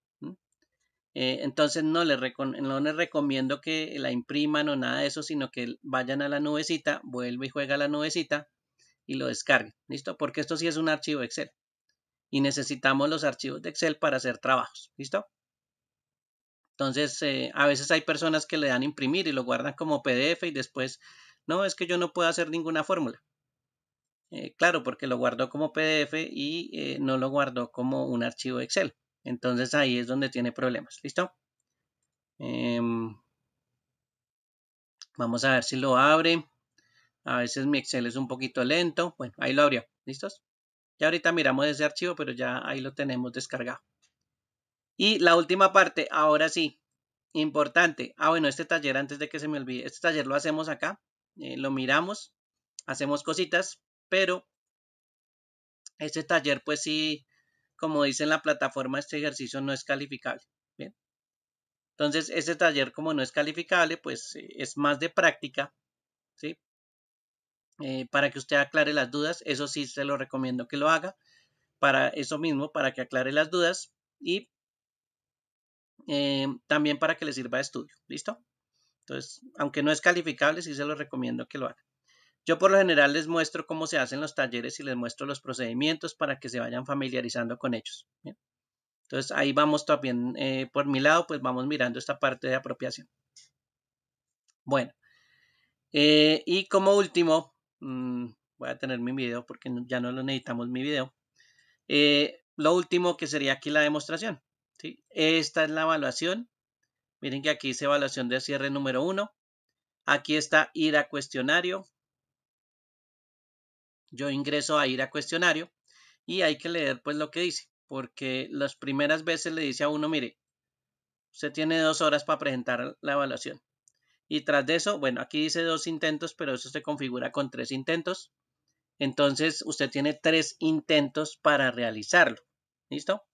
Eh, entonces no les, no les recomiendo que la impriman o nada de eso, sino que vayan a la nubecita, vuelve y juega a la nubecita, y lo descarguen. ¿Listo? Porque esto sí es un archivo Excel. Y necesitamos los archivos de Excel para hacer trabajos. ¿Listo? Entonces, eh, a veces hay personas que le dan imprimir y lo guardan como PDF y después, no, es que yo no puedo hacer ninguna fórmula. Eh, claro, porque lo guardó como PDF y eh, no lo guardó como un archivo Excel. Entonces ahí es donde tiene problemas. ¿Listo? Em, vamos a ver si lo abre. A veces mi Excel es un poquito lento. Bueno, ahí lo abrió. ¿Listos? Ya ahorita miramos ese archivo, pero ya ahí lo tenemos descargado. Y la última parte, ahora sí, importante. Ah, bueno, este taller, antes de que se me olvide, este taller lo hacemos acá, eh, lo miramos, hacemos cositas, pero este taller, pues sí, como dice en la plataforma, este ejercicio no es calificable. Bien. Entonces, este taller, como no es calificable, pues eh, es más de práctica, ¿sí? Eh, para que usted aclare las dudas. Eso sí se lo recomiendo que lo haga para eso mismo, para que aclare las dudas y eh, también para que le sirva de estudio. ¿Listo? Entonces, aunque no es calificable, sí se lo recomiendo que lo haga. Yo por lo general les muestro cómo se hacen los talleres y les muestro los procedimientos para que se vayan familiarizando con ellos. Entonces ahí vamos también, eh, por mi lado, pues vamos mirando esta parte de apropiación. Bueno, y como último, Mm, voy a tener mi video porque ya no lo necesitamos mi video. Eh, lo último que sería aquí la demostración. Esta es la evaluación. Miren que aquí dice evaluación de cierre número 1. Aquí está ir a cuestionario. Yo ingreso a ir a cuestionario y hay que leer pues lo que dice, porque las primeras veces le dice a uno, mire, usted tiene dos horas para presentar la evaluación. Y tras de eso, bueno, aquí dice dos intentos, pero eso se configura con tres intentos. Entonces, usted tiene tres intentos para realizarlo. ¿Listo?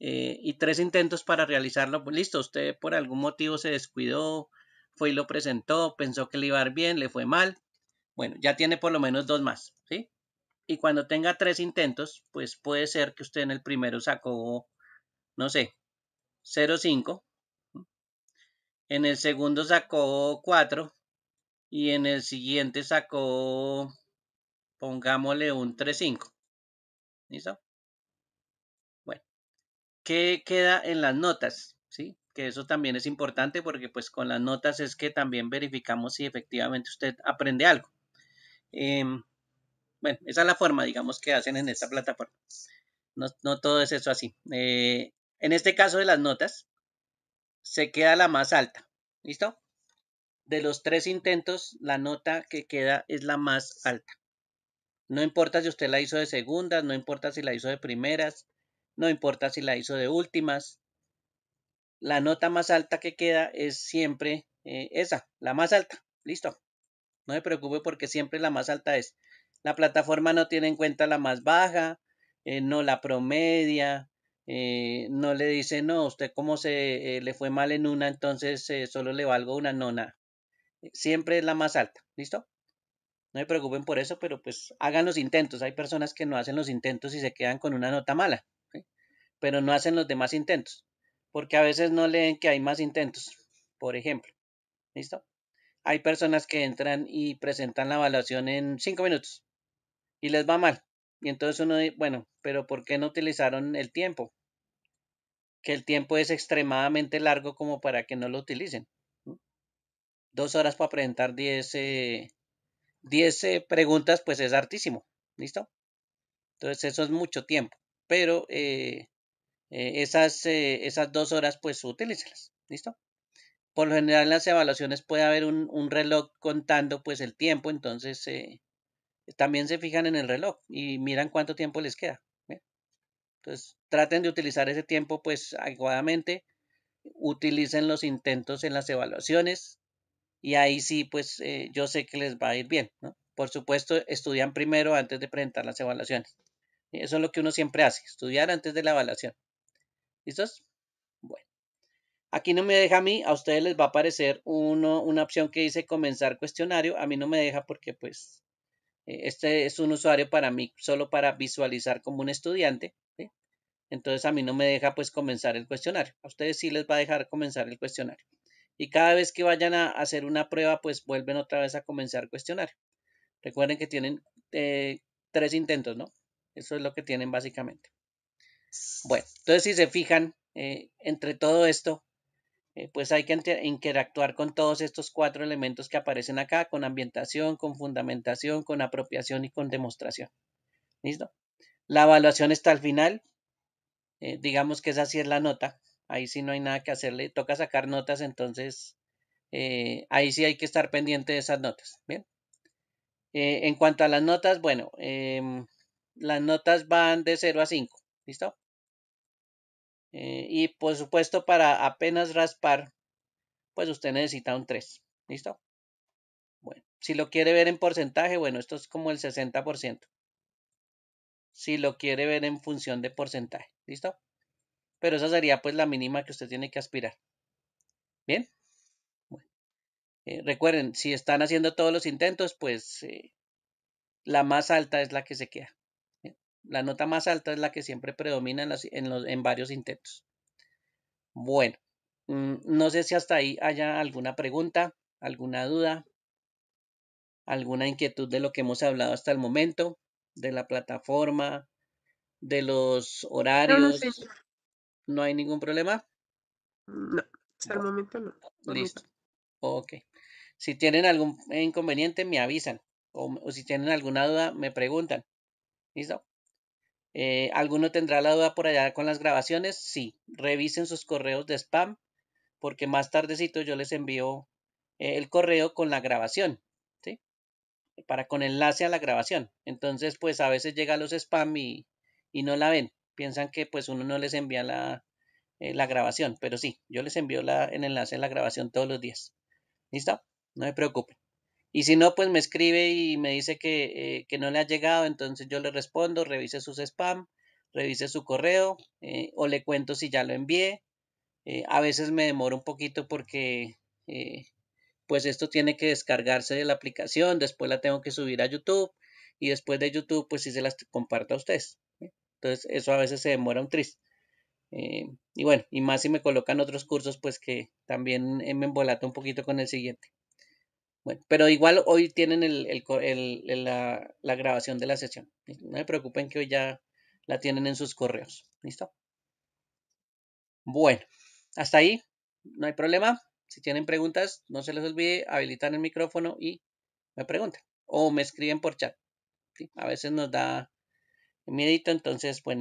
Eh, y tres intentos para realizarlo. Pues, listo, usted por algún motivo se descuidó, fue y lo presentó, pensó que le iba a bien, le fue mal. Bueno, ya tiene por lo menos dos más, ¿sí? Y cuando tenga tres intentos, pues puede ser que usted en el primero sacó, no sé, 0.5 en el segundo sacó 4 y en el siguiente sacó, pongámosle un 3-5. ¿Listo? Bueno, ¿qué queda en las notas? ¿Sí? Que eso también es importante porque pues con las notas es que también verificamos si efectivamente usted aprende algo. Em, bueno, esa es la forma, digamos, que hacen en esta plataforma. No, todo es eso así. Eh, en este caso de las notas, se queda la más alta. ¿Listo? De los tres intentos, la nota que queda es la más alta. No importa si usted la hizo de segundas, no importa si la hizo de primeras, no importa si la hizo de últimas. La nota más alta que queda es siempre eh, esa, la más alta. Listo. No se preocupe porque siempre la más alta es. La plataforma no tiene en cuenta la más baja, eh, no la promedia, eh, no le dice, no, usted como se eh, le fue mal en una, entonces eh, solo le valgo una nona. Siempre es la más alta, ¿listo? No se preocupen por eso, pero pues hagan los intentos. Hay personas que no hacen los intentos y se quedan con una nota mala, pero no hacen los demás intentos, porque a veces no leen que hay más intentos, por ejemplo. ¿Listo? Hay personas que entran y presentan la evaluación en cinco minutos y les va mal. Y entonces uno dice, bueno, pero ¿por qué no utilizaron el tiempo? Que el tiempo es extremadamente largo como para que no lo utilicen. Dos horas para presentar 10 eh, eh, preguntas, pues es hartísimo. ¿Listo? Entonces eso es mucho tiempo. Pero eh, esas, esas dos horas, pues utilícelas. ¿Listo? Por lo general en las evaluaciones puede haber un reloj contando pues el tiempo, entonces también se fijan en el reloj y miran cuánto tiempo les queda. ¿eh? Entonces, traten de utilizar ese tiempo pues adecuadamente, utilicen los intentos en las evaluaciones y ahí sí, pues eh, yo sé que les va a ir bien. Por supuesto, estudian primero antes de presentar las evaluaciones. Eso es lo que uno siempre hace, estudiar antes de la evaluación. ¿Listos? Bueno. Aquí no me deja a mí, a ustedes les va a aparecer una opción que dice comenzar cuestionario. A mí no me deja porque pues e, este es un usuario para mí solo para visualizar como un estudiante. Entonces a mí no me deja pues comenzar el cuestionario. A ustedes sí les va a dejar comenzar el cuestionario. Y cada vez que vayan a hacer una prueba, pues vuelven otra vez a comenzar el cuestionario. Recuerden que tienen eh, tres intentos, ¿no? Eso es lo que tienen básicamente. Bueno, entonces si se fijan, eh, entre todo esto, eh, pues hay que interactuar con todos estos cuatro elementos que aparecen acá, con ambientación, con fundamentación, con apropiación y con demostración. ¿Listo? La evaluación está al final. Eh, digamos que esa sí es la nota. Ahí sí no hay nada que hacerle. Toca sacar notas, entonces eh, ahí sí hay que estar pendiente de esas notas. Bien. en cuanto a las notas, bueno, em, las notas van de 0 a 5. ¿Listo? Eh, y por supuesto para apenas raspar, pues usted necesita un 3. ¿Listo? Bueno, si lo quiere ver en porcentaje, bueno, esto es como el 60%. Si lo quiere ver en función de porcentaje, ¿listo? Pero esa sería pues la mínima que usted tiene que aspirar. ¿Bien? Eh, recuerden, si están haciendo todos los intentos, pues eh, la más alta es la que se queda. La nota más alta es la que siempre predomina en, los, en varios intentos. Bueno, mm, no sé si hasta ahí haya alguna pregunta, alguna duda, alguna inquietud de lo que hemos hablado hasta el momento, de la plataforma, de los horarios. No, hay ningún problema. No, hasta el momento no. Listo. Ok. Si tienen algún inconveniente, me avisan. o si tienen alguna duda, me preguntan. ¿Listo? Eh, ¿Alguno tendrá la duda por allá con las grabaciones? Sí, revisen sus correos de spam porque más tardecito yo les envío eh, el correo con la grabación, ¿sí? Para con enlace a la grabación. Entonces, pues a veces llega los spam y, no la ven. Piensan que pues uno no les envía eh, la, grabación, pero sí, yo les envío la, el enlace a la grabación todos los días. ¿Listo? No se preocupen. Y si no, pues me escribe y me dice eh, que, no le ha llegado, entonces yo le respondo, revise sus spam, revise su correo eh, o le cuento si ya lo envié. Eh, a veces me demoro un poquito porque pues esto tiene que descargarse de la aplicación, después la tengo que subir a YouTube y después de YouTube pues sí se las comparto a ustedes. Entonces eso a veces se demora un triste. y bueno, y más si me colocan otros cursos pues que también me embolato un poquito con el siguiente. Bueno, pero igual hoy tienen el, la, grabación de la sesión. No se preocupen que hoy ya la tienen en sus correos. ¿Listo? Bueno, hasta ahí. No hay problema. Si tienen preguntas, no se les olvide habilitar el micrófono y me preguntan. O me escriben por chat. A veces nos da miedito, entonces, pues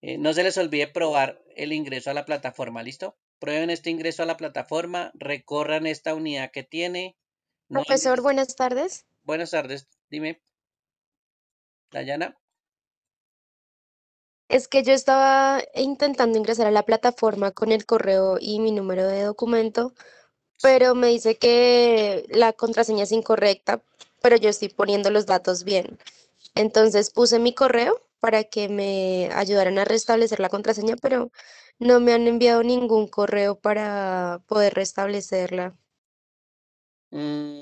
eh, no se les olvide probar el ingreso a la plataforma, ¿listo? Prueben este ingreso a la plataforma, recorran esta unidad que tiene. Profesor, buenas tardes. Buenas tardes, dime. Dayana. Es que yo estaba intentando ingresar a la plataforma con el correo y mi número de documento, pero me dice que la contraseña es incorrecta, pero yo estoy poniendo los datos bien. Entonces puse mi correo para que me ayudaran a restablecer la contraseña, pero no me han enviado ningún correo para poder restablecerla. Mm,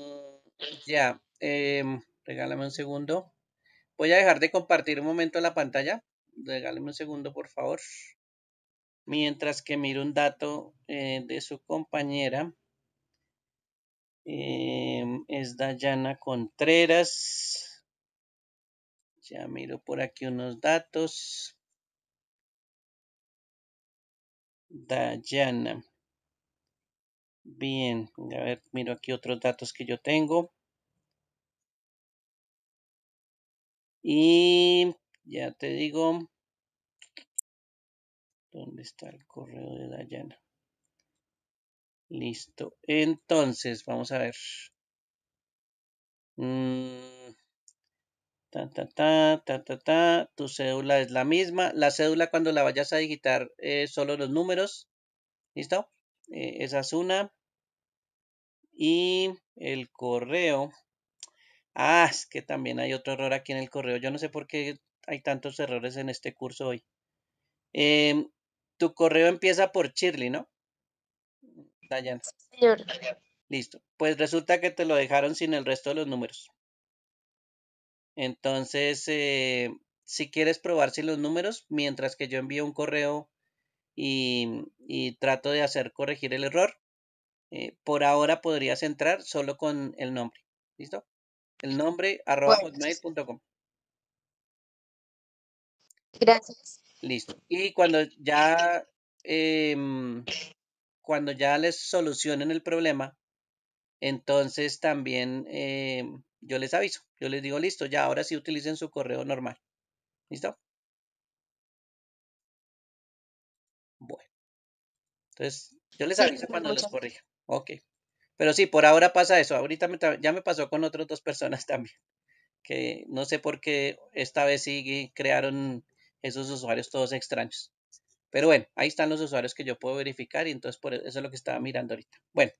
ya, em, regálame un segundo. Voy a dejar de compartir un momento la pantalla. Regálame un segundo, por favor. Mientras que miro un dato eh, de su compañera. Em, es Dayana Contreras. Ya miro por aquí unos datos. Dayana. Bien, a ver, miro aquí otros datos que yo tengo. Y ya te digo, ¿dónde está el correo de Dayana? Listo. Entonces, vamos a ver. Mm, Ta, Tu cédula es la misma. La cédula cuando la vayas a digitar, eh, solo los números. ¿Listo? Eh, esa es una. Y el correo. Ah, es que también hay otro error aquí en el correo. Yo no sé por qué hay tantos errores en este curso hoy. Em, tu correo empieza por Shirley, ¿no? Dayan. Listo. Pues resulta que te lo dejaron sin el resto de los números. Entonces, eh, si quieres probar los números, mientras que yo envío un correo y, trato de hacer corregir el error, eh, por ahora podrías entrar solo con el nombre. ¿Listo? El nombre arroba Gracias. Listo. Y cuando ya, em, cuando ya les solucionen el problema, entonces también em, yo les aviso, yo les digo, listo, ya ahora sí utilicen su correo normal. ¿Listo? Bueno. Entonces, yo les aviso cuando los corrija. Ok. Pero sí, por ahora pasa eso. Ahorita ya me pasó con otras dos personas también. Que no sé por qué esta vez sí crearon esos usuarios todos extraños. Pero bueno, ahí están los usuarios que yo puedo verificar y entonces por eso es lo que estaba mirando ahorita. Bueno,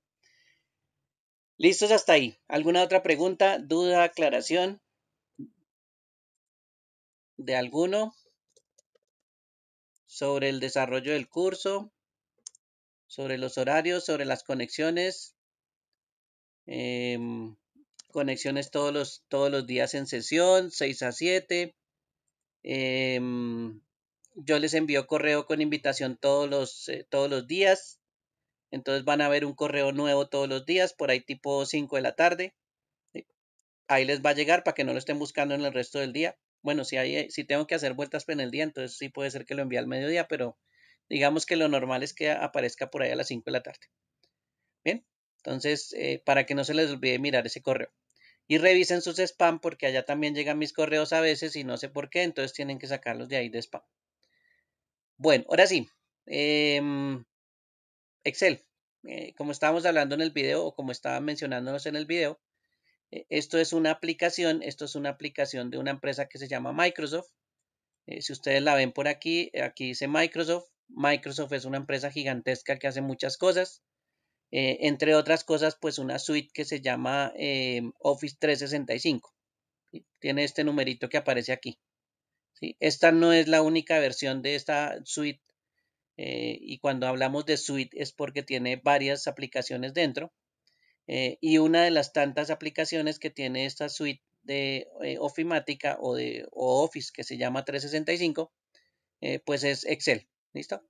Listos hasta ahí. ¿Alguna otra pregunta, duda, aclaración? ¿De alguno? Sobre el desarrollo del curso, sobre los horarios, sobre las conexiones. Em, conexiones todos los, todos los días en sesión, 6 a 7. Em, yo les envío correo con invitación todos los, eh, todos los días. Entonces van a ver un correo nuevo todos los días, por ahí tipo 5 de la tarde. Ahí les va a llegar para que no lo estén buscando en el resto del día. Bueno, si, hay, eh, si tengo que hacer vueltas en el día, entonces sí puede ser que lo envíe al mediodía, pero digamos que lo normal es que aparezca por ahí a las 5 de la tarde. Bien, entonces eh, para que no se les olvide mirar ese correo. Y revisen sus spam porque allá también llegan mis correos a veces y no sé por qué, entonces tienen que sacarlos de ahí de spam. Bueno, ahora sí. Em, Excel. Eh, como estábamos hablando en el video o como estaba mencionándonos en el video, eh, esto es una aplicación, esto es una aplicación de una empresa que se llama Microsoft. Eh, si ustedes la ven por aquí, aquí dice Microsoft. Microsoft es una empresa gigantesca que hace muchas cosas. entre otras cosas, pues una suite que se llama Office 365. Tiene este numerito que aparece aquí. Esta no es la única versión de esta suite eh, y cuando hablamos de suite es porque tiene varias aplicaciones dentro. Eh, y una de las tantas aplicaciones que tiene esta suite de eh, ofimática o de Office que se llama 365, pues es Excel. ¿Listo?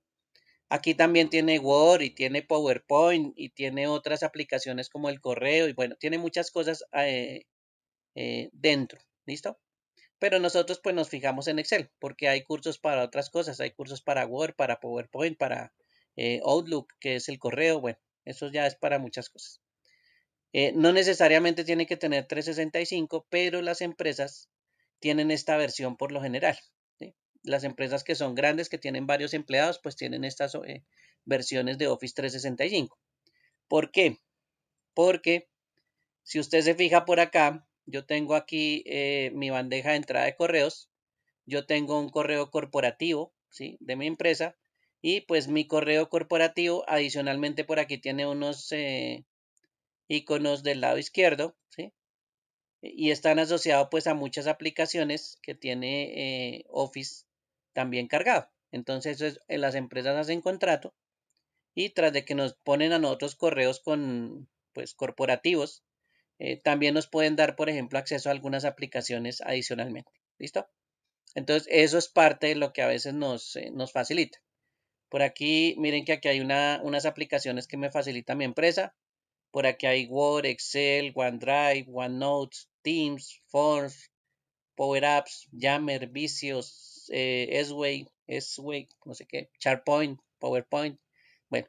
Aquí también tiene Word y tiene PowerPoint y tiene otras aplicaciones como el correo y bueno, tiene muchas cosas dentro. ¿Listo? Pero nosotros pues nos fijamos en Excel, porque hay cursos para otras cosas, hay cursos para Word, para PowerPoint, para eh, Outlook, que es el correo, bueno, eso ya es para muchas cosas. Eh, no necesariamente tiene que tener 365, pero las empresas tienen esta versión por lo general. Las empresas que son grandes, que tienen varios empleados, pues tienen estas eh, versiones de Office 365. ¿Por qué? Porque si usted se fija por acá, yo tengo aquí eh, mi bandeja de entrada de correos, yo tengo un correo corporativo, ¿sí? De mi empresa y pues mi correo corporativo adicionalmente por aquí tiene unos eh, iconos del lado izquierdo, ¿sí? Y están asociados pues a muchas aplicaciones que tiene eh, Office también cargado. Entonces las empresas hacen contrato y tras de que nos ponen a nosotros correos con pues corporativos, eh, también nos pueden dar, por ejemplo, acceso a algunas aplicaciones adicionalmente. ¿Listo? Entonces, eso es parte de lo que a veces nos, eh, nos facilita. Por aquí, miren que aquí hay una, unas aplicaciones que me facilita mi empresa. Por aquí hay Word, Excel, OneDrive, OneNote, Teams, Forms, Power Apps, Yammer, Vicios, eh, S-Way, no sé qué, SharePoint, PowerPoint. Bueno,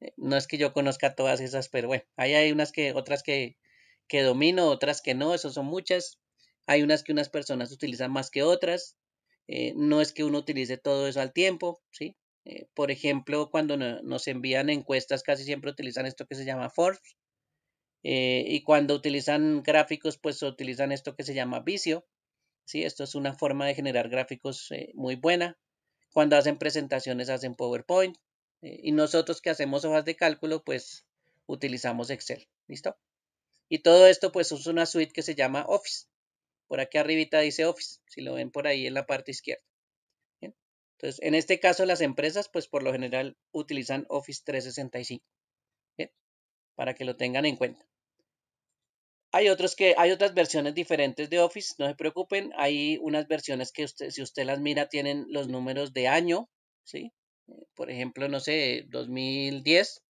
eh, no es que yo conozca todas esas, pero bueno, ahí hay unas que, otras que, que domino, otras que no, eso son muchas. Hay unas que unas personas utilizan más que otras. Eh, no es que uno utilice todo eso al tiempo, ¿sí? Eh, por ejemplo, cuando nos envían encuestas, casi siempre utilizan esto que se llama Forbes. Eh, y cuando utilizan gráficos, pues utilizan esto que se llama Visio. ¿sí? Esto es una forma de generar gráficos muy buena. Cuando hacen presentaciones, hacen PowerPoint. y nosotros que hacemos hojas de cálculo, pues utilizamos Excel. ¿Listo? Y todo esto pues es una suite que se llama Office. Por aquí arribita dice Office, si lo ven por ahí en la parte izquierda. Entonces, en este caso las empresas pues por lo general utilizan Office 365. Para que lo tengan en cuenta. Hay, otros que, hay otras versiones diferentes de Office, no se preocupen. Hay unas versiones que usted, si usted las mira tienen los números de año, ¿sí? Eh, por ejemplo, no sé, 2010,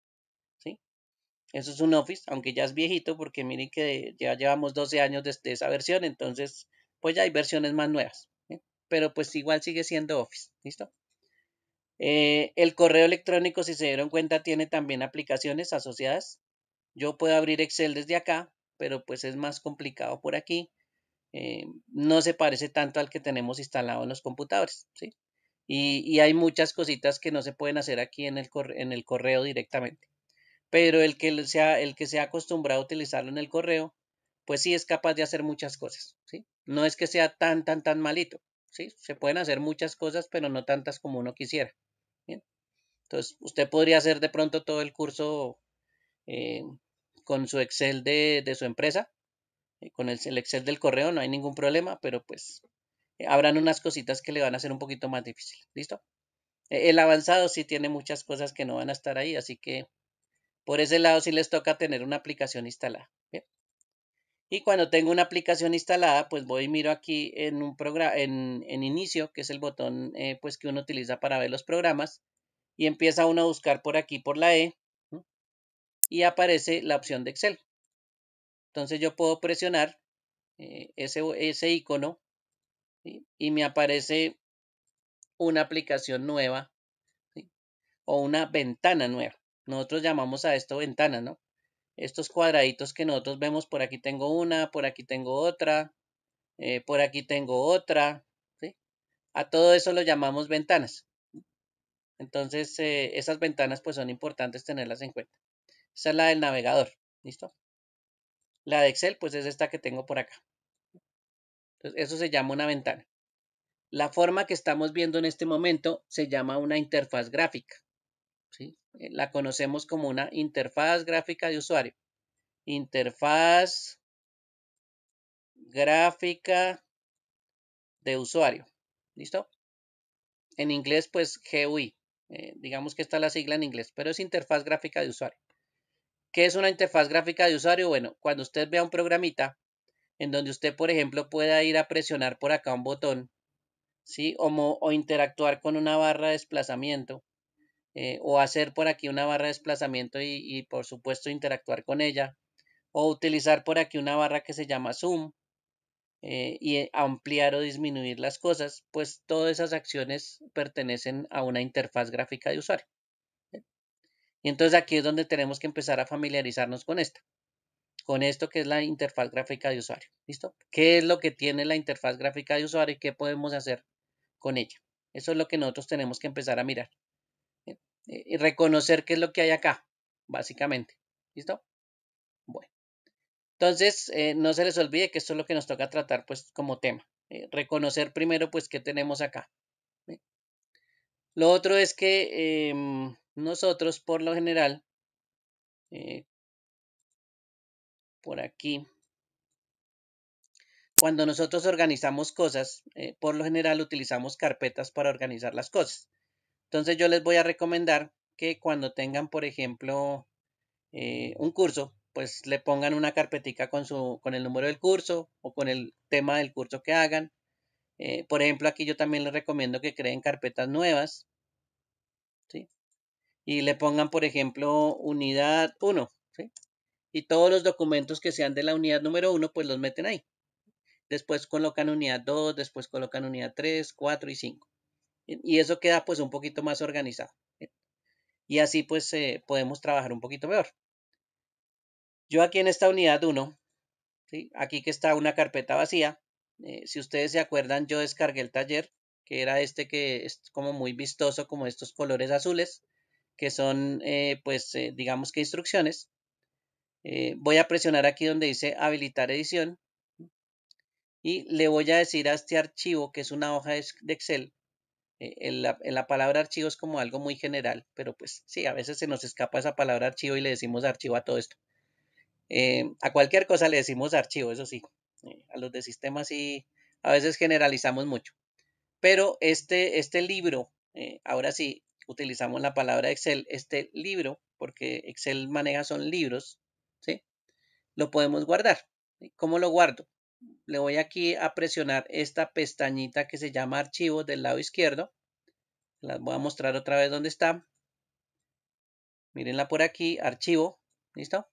eso es un Office, aunque ya es viejito, porque miren que ya llevamos 12 años desde esa versión, entonces pues ya hay versiones más nuevas, pero pues igual sigue siendo Office, ¿listo? Eh, el correo electrónico, si se dieron cuenta, tiene también aplicaciones asociadas. Yo puedo abrir Excel desde acá, pero pues es más complicado por aquí. Eh, no se parece tanto al que tenemos instalado en los computadores, ¿sí? Y, hay muchas cositas que no se pueden hacer aquí en el, en el correo directamente pero el que, sea, el que se ha acostumbrado a utilizarlo en el correo, pues sí es capaz de hacer muchas cosas, ¿sí? No es que sea tan, tan, tan malito, ¿sí? Se pueden hacer muchas cosas, pero no tantas como uno quisiera. Entonces, usted podría hacer de pronto todo el curso eh, con su Excel de, su empresa, eh, con el, Excel del correo, no hay ningún problema, pero pues eh, habrán unas cositas que le van a hacer un poquito más difícil, ¿listo? E, el avanzado sí tiene muchas cosas que no van a estar ahí, así que por ese lado sí les toca tener una aplicación instalada. Y cuando tengo una aplicación instalada, pues voy y miro aquí en un programa, en, inicio, que es el botón eh, pues que uno utiliza para ver los programas, y empieza uno a buscar por aquí por la E, y aparece la opción de Excel. Entonces yo puedo presionar eh, ese, ese, icono y me aparece una aplicación nueva o una ventana nueva. Nosotros llamamos a esto ventanas, ¿no? Estos cuadraditos que nosotros vemos, por aquí tengo una, por aquí tengo otra, eh, por aquí tengo otra, ¿sí? A todo eso lo llamamos ventanas. Entonces, eh, esas ventanas pues son importantes tenerlas en cuenta. Esa es la del navegador, ¿listo? La de Excel pues es esta que tengo por acá. Entonces, eso se llama una ventana. La forma que estamos viendo en este momento se llama una interfaz gráfica. Eh, la conocemos como una interfaz gráfica de usuario. Interfaz gráfica de usuario. ¿Listo? En inglés, pues GUI. Eh, digamos que está la sigla en inglés, pero es interfaz gráfica de usuario. ¿Qué es una interfaz gráfica de usuario? Bueno, cuando usted vea un programita en donde usted, por ejemplo, pueda ir a presionar por acá un botón, ¿sí? O, o interactuar con una barra de desplazamiento, eh, o hacer por aquí una barra de desplazamiento y, por supuesto interactuar con ella o utilizar por aquí una barra que se llama zoom eh, y eh, ampliar o disminuir las cosas, pues todas esas acciones pertenecen a una interfaz gráfica de usuario. Y entonces aquí es donde tenemos que empezar a familiarizarnos con esto, con esto que es la interfaz gráfica de usuario. ¿Listo? ¿Qué es lo que tiene la interfaz gráfica de usuario y qué podemos hacer con ella? Eso es lo que nosotros tenemos que empezar a mirar. Eh, y reconocer qué es lo que hay acá, básicamente. ¿Listo? Bueno. Entonces, eh, no se les olvide que esto es lo que nos toca tratar pues como tema. Eh, reconocer primero pues qué tenemos acá. Lo otro es que em, nosotros por lo general, por aquí, cuando nosotros organizamos cosas, por lo general utilizamos carpetas para organizar las cosas. Entonces yo les voy a recomendar que cuando tengan, por ejemplo, eh, un curso, pues le pongan una carpetica con, su, con el número del curso o con el tema del curso que hagan. Eh, por ejemplo, aquí yo también les recomiendo que creen carpetas nuevas. ¿sí? Y le pongan, por ejemplo, unidad 1. Y todos los documentos que sean de la unidad número 1, pues los meten ahí. Después colocan unidad 2, después colocan unidad 3, 4 y 5 y eso queda pues un poquito más organizado. Eh, y así pues eh, podemos trabajar un poquito mejor. Yo aquí en esta unidad 1, aquí que está una carpeta vacía, eh, si ustedes se acuerdan yo descargué el taller, que era este que es como muy vistoso, como estos colores azules, que son pues digamos que instrucciones. voy a presionar aquí donde dice habilitar edición y le voy a decir a este archivo que es una hoja de Excel eh, en la, palabra archivo es como algo muy general, pero pues sí, a veces se nos escapa esa palabra archivo y le decimos archivo a todo esto. Eh, a cualquier cosa le decimos archivo, eso sí. Eh, a los de sistemas sí, a veces generalizamos mucho. Pero este, este libro, ahora sí, utilizamos la palabra Excel, este libro, porque Excel maneja son libros, ¿sí? Lo podemos guardar. ¿Cómo lo guardo? le voy aquí a presionar esta pestañita que se llama archivo del lado izquierdo. Las voy a mostrar otra vez dónde está. Mírenla por aquí, archivo, ¿listo?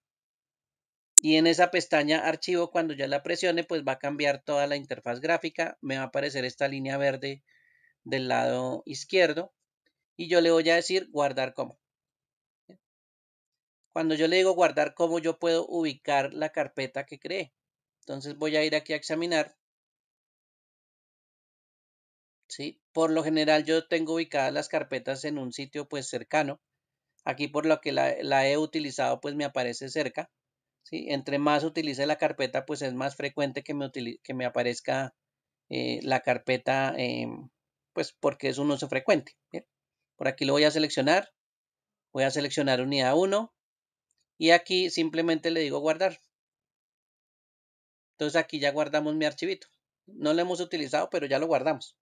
Y en esa pestaña archivo, cuando ya la presione, pues va a cambiar toda la interfaz gráfica. Me va a aparecer esta línea verde del lado izquierdo. Y yo le voy a decir guardar como. Cuando yo le digo guardar como, yo puedo ubicar la carpeta que creé. Entonces voy a ir aquí a examinar. ¿Sí? Por lo general yo tengo ubicadas las carpetas en un sitio pues cercano. Aquí por lo que la, he utilizado pues me aparece cerca. ¿Sí? Entre más utilice la carpeta pues es más frecuente que me, que me aparezca eh, la carpeta em, pues porque es un uso frecuente. Por aquí lo voy a seleccionar. Voy a seleccionar unidad 1 y aquí simplemente le digo guardar. Entonces aquí ya guardamos mi archivito. No lo hemos utilizado, pero ya lo guardamos.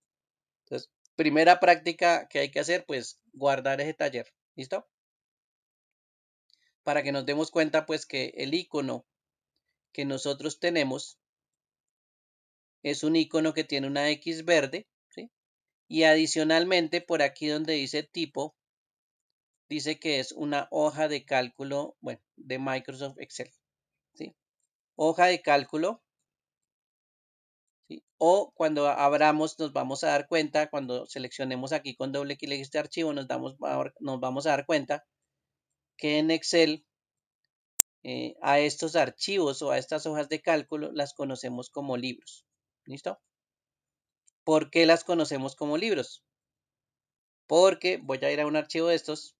Entonces, primera práctica que hay que hacer, pues guardar ese taller. ¿Listo? Para que nos demos cuenta, pues que el icono que nosotros tenemos es un icono que tiene una X verde. ¿sí? Y adicionalmente, por aquí donde dice tipo, dice que es una hoja de cálculo, bueno, de Microsoft Excel. ¿sí? Hoja de cálculo o cuando abramos nos vamos a dar cuenta, cuando seleccionemos aquí con doble clic este archivo, nos, damos, nos vamos a dar cuenta que en Excel eh, a estos archivos o a estas hojas de cálculo las conocemos como libros. ¿Listo? ¿Por qué las conocemos como libros? Porque voy a ir a un archivo de estos.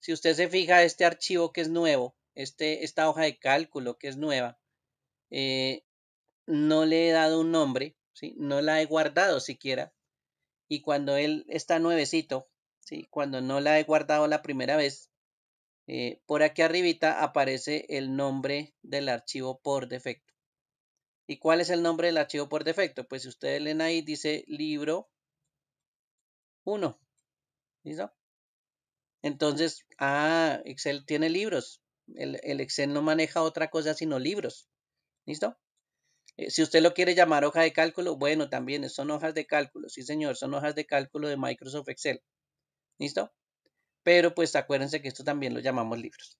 Si usted se fija, este archivo que es nuevo, este, esta hoja de cálculo que es nueva, eh, no le he dado un nombre, ¿sí? no la he guardado siquiera. Y cuando él está nuevecito, ¿sí? cuando no la he guardado la primera vez, eh, por aquí arribita aparece el nombre del archivo por defecto. ¿Y cuál es el nombre del archivo por defecto? Pues si ustedes leen ahí, dice libro 1. ¿Listo? Entonces, ah, Excel tiene libros. El, el Excel no maneja otra cosa sino libros. ¿Listo? Eh, si usted lo quiere llamar hoja de cálculo, bueno, también eh, son hojas de cálculo. Sí, señor, son hojas de cálculo de Microsoft Excel. ¿Listo? Pero pues acuérdense que esto también lo llamamos libros.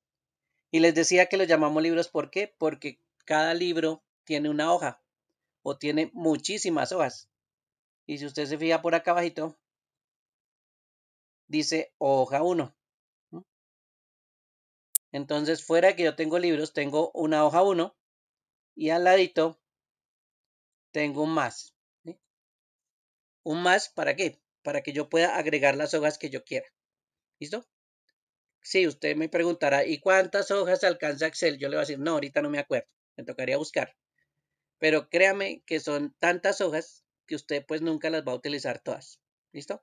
Y les decía que lo llamamos libros, ¿por qué? Porque cada libro tiene una hoja o tiene muchísimas hojas. Y si usted se fija por acá abajito, dice hoja 1. Entonces, fuera de que yo tengo libros, tengo una hoja 1 y al ladito tengo un más. ¿Un más para qué? Para que yo pueda agregar las hojas que yo quiera. ¿Listo? Si sí, usted me preguntará, ¿y cuántas hojas alcanza Excel? Yo le voy a decir, no, ahorita no me acuerdo. Me tocaría buscar. Pero créame que son tantas hojas que usted pues nunca las va a utilizar todas. ¿Listo?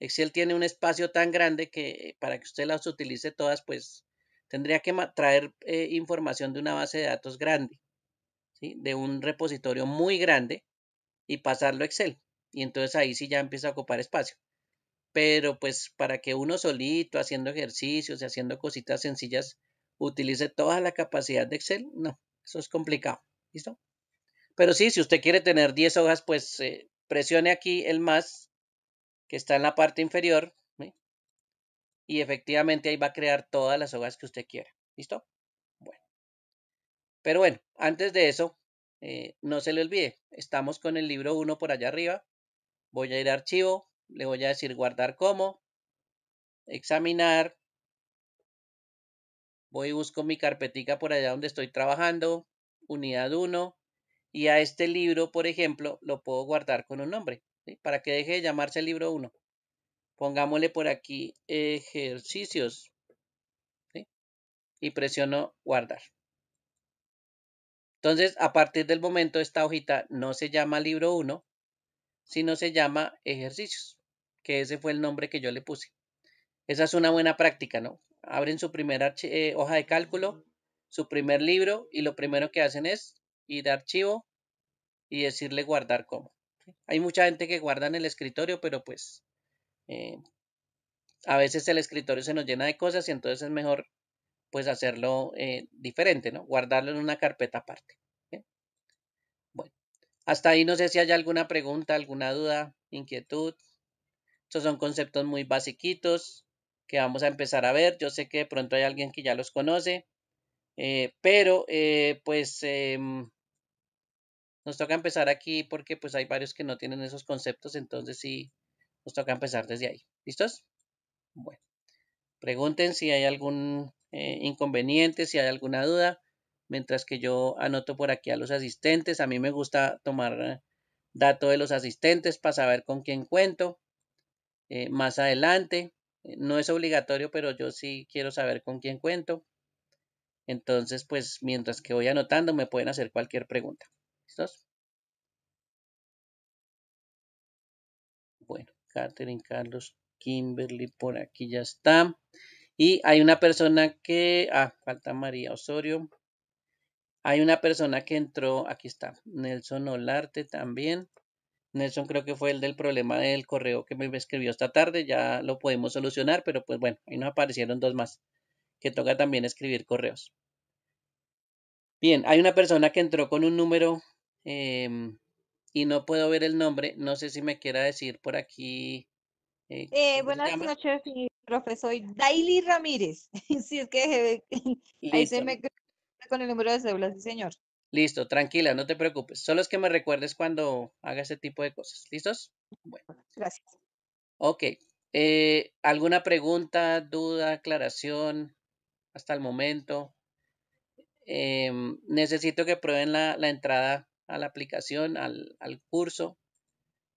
Excel tiene un espacio tan grande que para que usted las utilice todas, pues tendría que traer eh, información de una base de datos grande de un repositorio muy grande y pasarlo a Excel. Y entonces ahí sí ya empieza a ocupar espacio. Pero pues para que uno solito, haciendo ejercicios y haciendo cositas sencillas, utilice toda la capacidad de Excel, no, eso es complicado. ¿Listo? Pero sí, si usted quiere tener 10 hojas, pues eh, presione aquí el más que está en la parte inferior y efectivamente ahí va a crear todas las hojas que usted quiera. ¿Listo? Pero bueno, antes de eso, eh, no se le olvide, estamos con el libro 1 por allá arriba. Voy a ir a archivo, le voy a decir guardar como, examinar. Voy y busco mi carpetica por allá donde estoy trabajando, unidad 1. Y a este libro, por ejemplo, lo puedo guardar con un nombre, para que deje de llamarse libro 1. Pongámosle por aquí ejercicios. Y presiono guardar. Entonces, a partir del momento, esta hojita no se llama libro 1, sino se llama ejercicios, que ese fue el nombre que yo le puse. Esa es una buena práctica, ¿no? Abren su primera eh, hoja de cálculo, su primer libro, y lo primero que hacen es ir a archivo y decirle guardar como. Hay mucha gente que guarda en el escritorio, pero pues eh, a veces el escritorio se nos llena de cosas y entonces es mejor pues hacerlo eh, diferente, ¿no? Guardarlo en una carpeta aparte. Bueno, hasta ahí no sé si hay alguna pregunta, alguna duda, inquietud. Estos son conceptos muy basiquitos que vamos a empezar a ver. Yo sé que de pronto hay alguien que ya los conoce, eh, pero eh, pues em, nos toca empezar aquí porque pues hay varios que no tienen esos conceptos, entonces sí nos toca empezar desde ahí. ¿Listos? Bueno, pregunten si hay algún eh, inconvenientes, si hay alguna duda, mientras que yo anoto por aquí a los asistentes. A mí me gusta tomar dato de los asistentes para saber con quién cuento eh, más adelante. Eh, no es obligatorio, pero yo sí quiero saber con quién cuento. Entonces, pues mientras que voy anotando, me pueden hacer cualquier pregunta. ¿Listos? Bueno, Catherine, Carlos, Kimberly, por aquí ya está. Y hay una persona que, ah, falta María Osorio. Hay una persona que entró, aquí está, Nelson Olarte también. Nelson creo que fue el del problema del correo que me escribió esta tarde, ya lo podemos solucionar, pero pues bueno, ahí nos aparecieron dos más, que toca también escribir correos. Bien, hay una persona que entró con un número em, y no puedo ver el nombre, no sé si me quiera decir por aquí eh, eh, buenas noches, profesor Daily Ramírez. si es que ahí se me con el número de células, sí, señor. Listo, tranquila, no te preocupes. Solo es que me recuerdes cuando haga ese tipo de cosas. ¿Listos? Bueno. Gracias. Ok. Eh, ¿Alguna pregunta, duda, aclaración hasta el momento? Em, necesito que prueben la, entrada a la aplicación, al, al curso.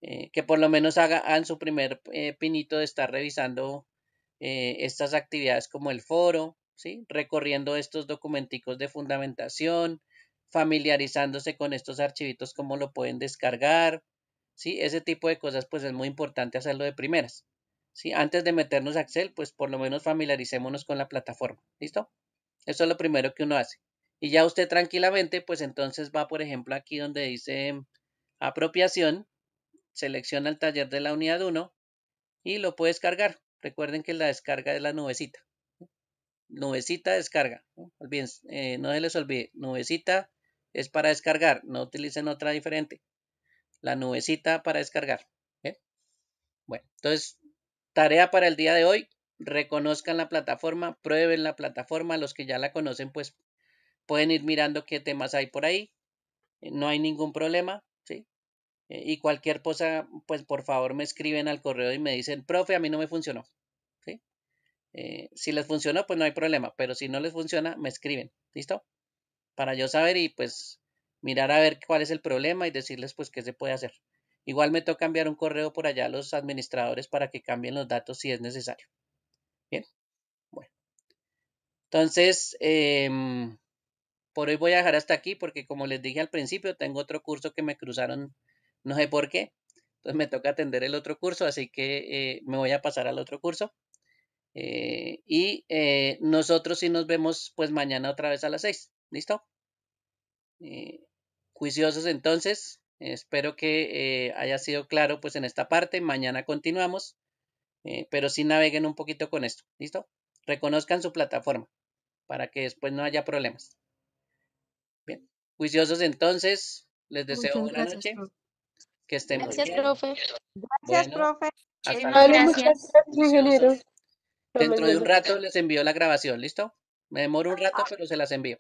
Eh, que por lo menos haga, hagan su primer eh, pinito de estar revisando eh, estas actividades como el foro, ¿sí? recorriendo estos documenticos de fundamentación, familiarizándose con estos archivitos, cómo lo pueden descargar, ¿sí? ese tipo de cosas pues es muy importante hacerlo de primeras. ¿sí? Antes de meternos a Excel, pues por lo menos familiaricémonos con la plataforma, ¿listo? Eso es lo primero que uno hace. Y ya usted tranquilamente, pues entonces va, por ejemplo, aquí donde dice apropiación, selecciona el taller de la unidad 1 y lo puede descargar. Recuerden que la descarga es la nubecita. Nubecita descarga. Bien, eh, no se les olvide, nubecita es para descargar, no utilicen otra diferente. La nubecita para descargar. Bueno, entonces, tarea para el día de hoy, reconozcan la plataforma, prueben la plataforma, los que ya la conocen pues pueden ir mirando qué temas hay por ahí, eh, no hay ningún problema, y cualquier cosa, pues por favor me escriben al correo y me dicen, profe, a mí no me funcionó. ¿Sí? Eh, si les funcionó, pues no hay problema, pero si no les funciona, me escriben. ¿Listo? Para yo saber y pues mirar a ver cuál es el problema y decirles pues qué se puede hacer. Igual me toca enviar un correo por allá a los administradores para que cambien los datos si es necesario. Bien, bueno. Entonces, em, por hoy voy a dejar hasta aquí porque como les dije al principio, tengo otro curso que me cruzaron no sé por qué. Entonces me toca atender el otro curso, así que eh, me voy a pasar al otro curso. Eh, y eh, nosotros sí nos vemos pues mañana otra vez a las 6. ¿Listo? juiciosos entonces. Espero que haya sido claro pues en esta parte. Mañana continuamos. pero sí naveguen un poquito con esto. ¿Listo? Reconozcan su plataforma para que después no haya problemas. Bien. Juiciosos entonces. Les deseo una noche. Que estén muy bien. profe. Gracias, profe. Hasta Gracias. Dentro de un rato les envío la grabación, ¿listo? Me demoro un rato, pero se las envío.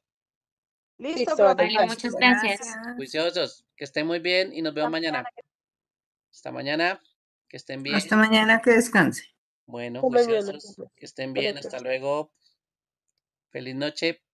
Listo, profe. muchas gracias. Juiciosos, que estén muy bien y nos vemos mañana. Hasta mañana, que estén bien. Hasta mañana, que descanse. Bueno, juiciosos, que estén bien. Hasta luego. Feliz noche.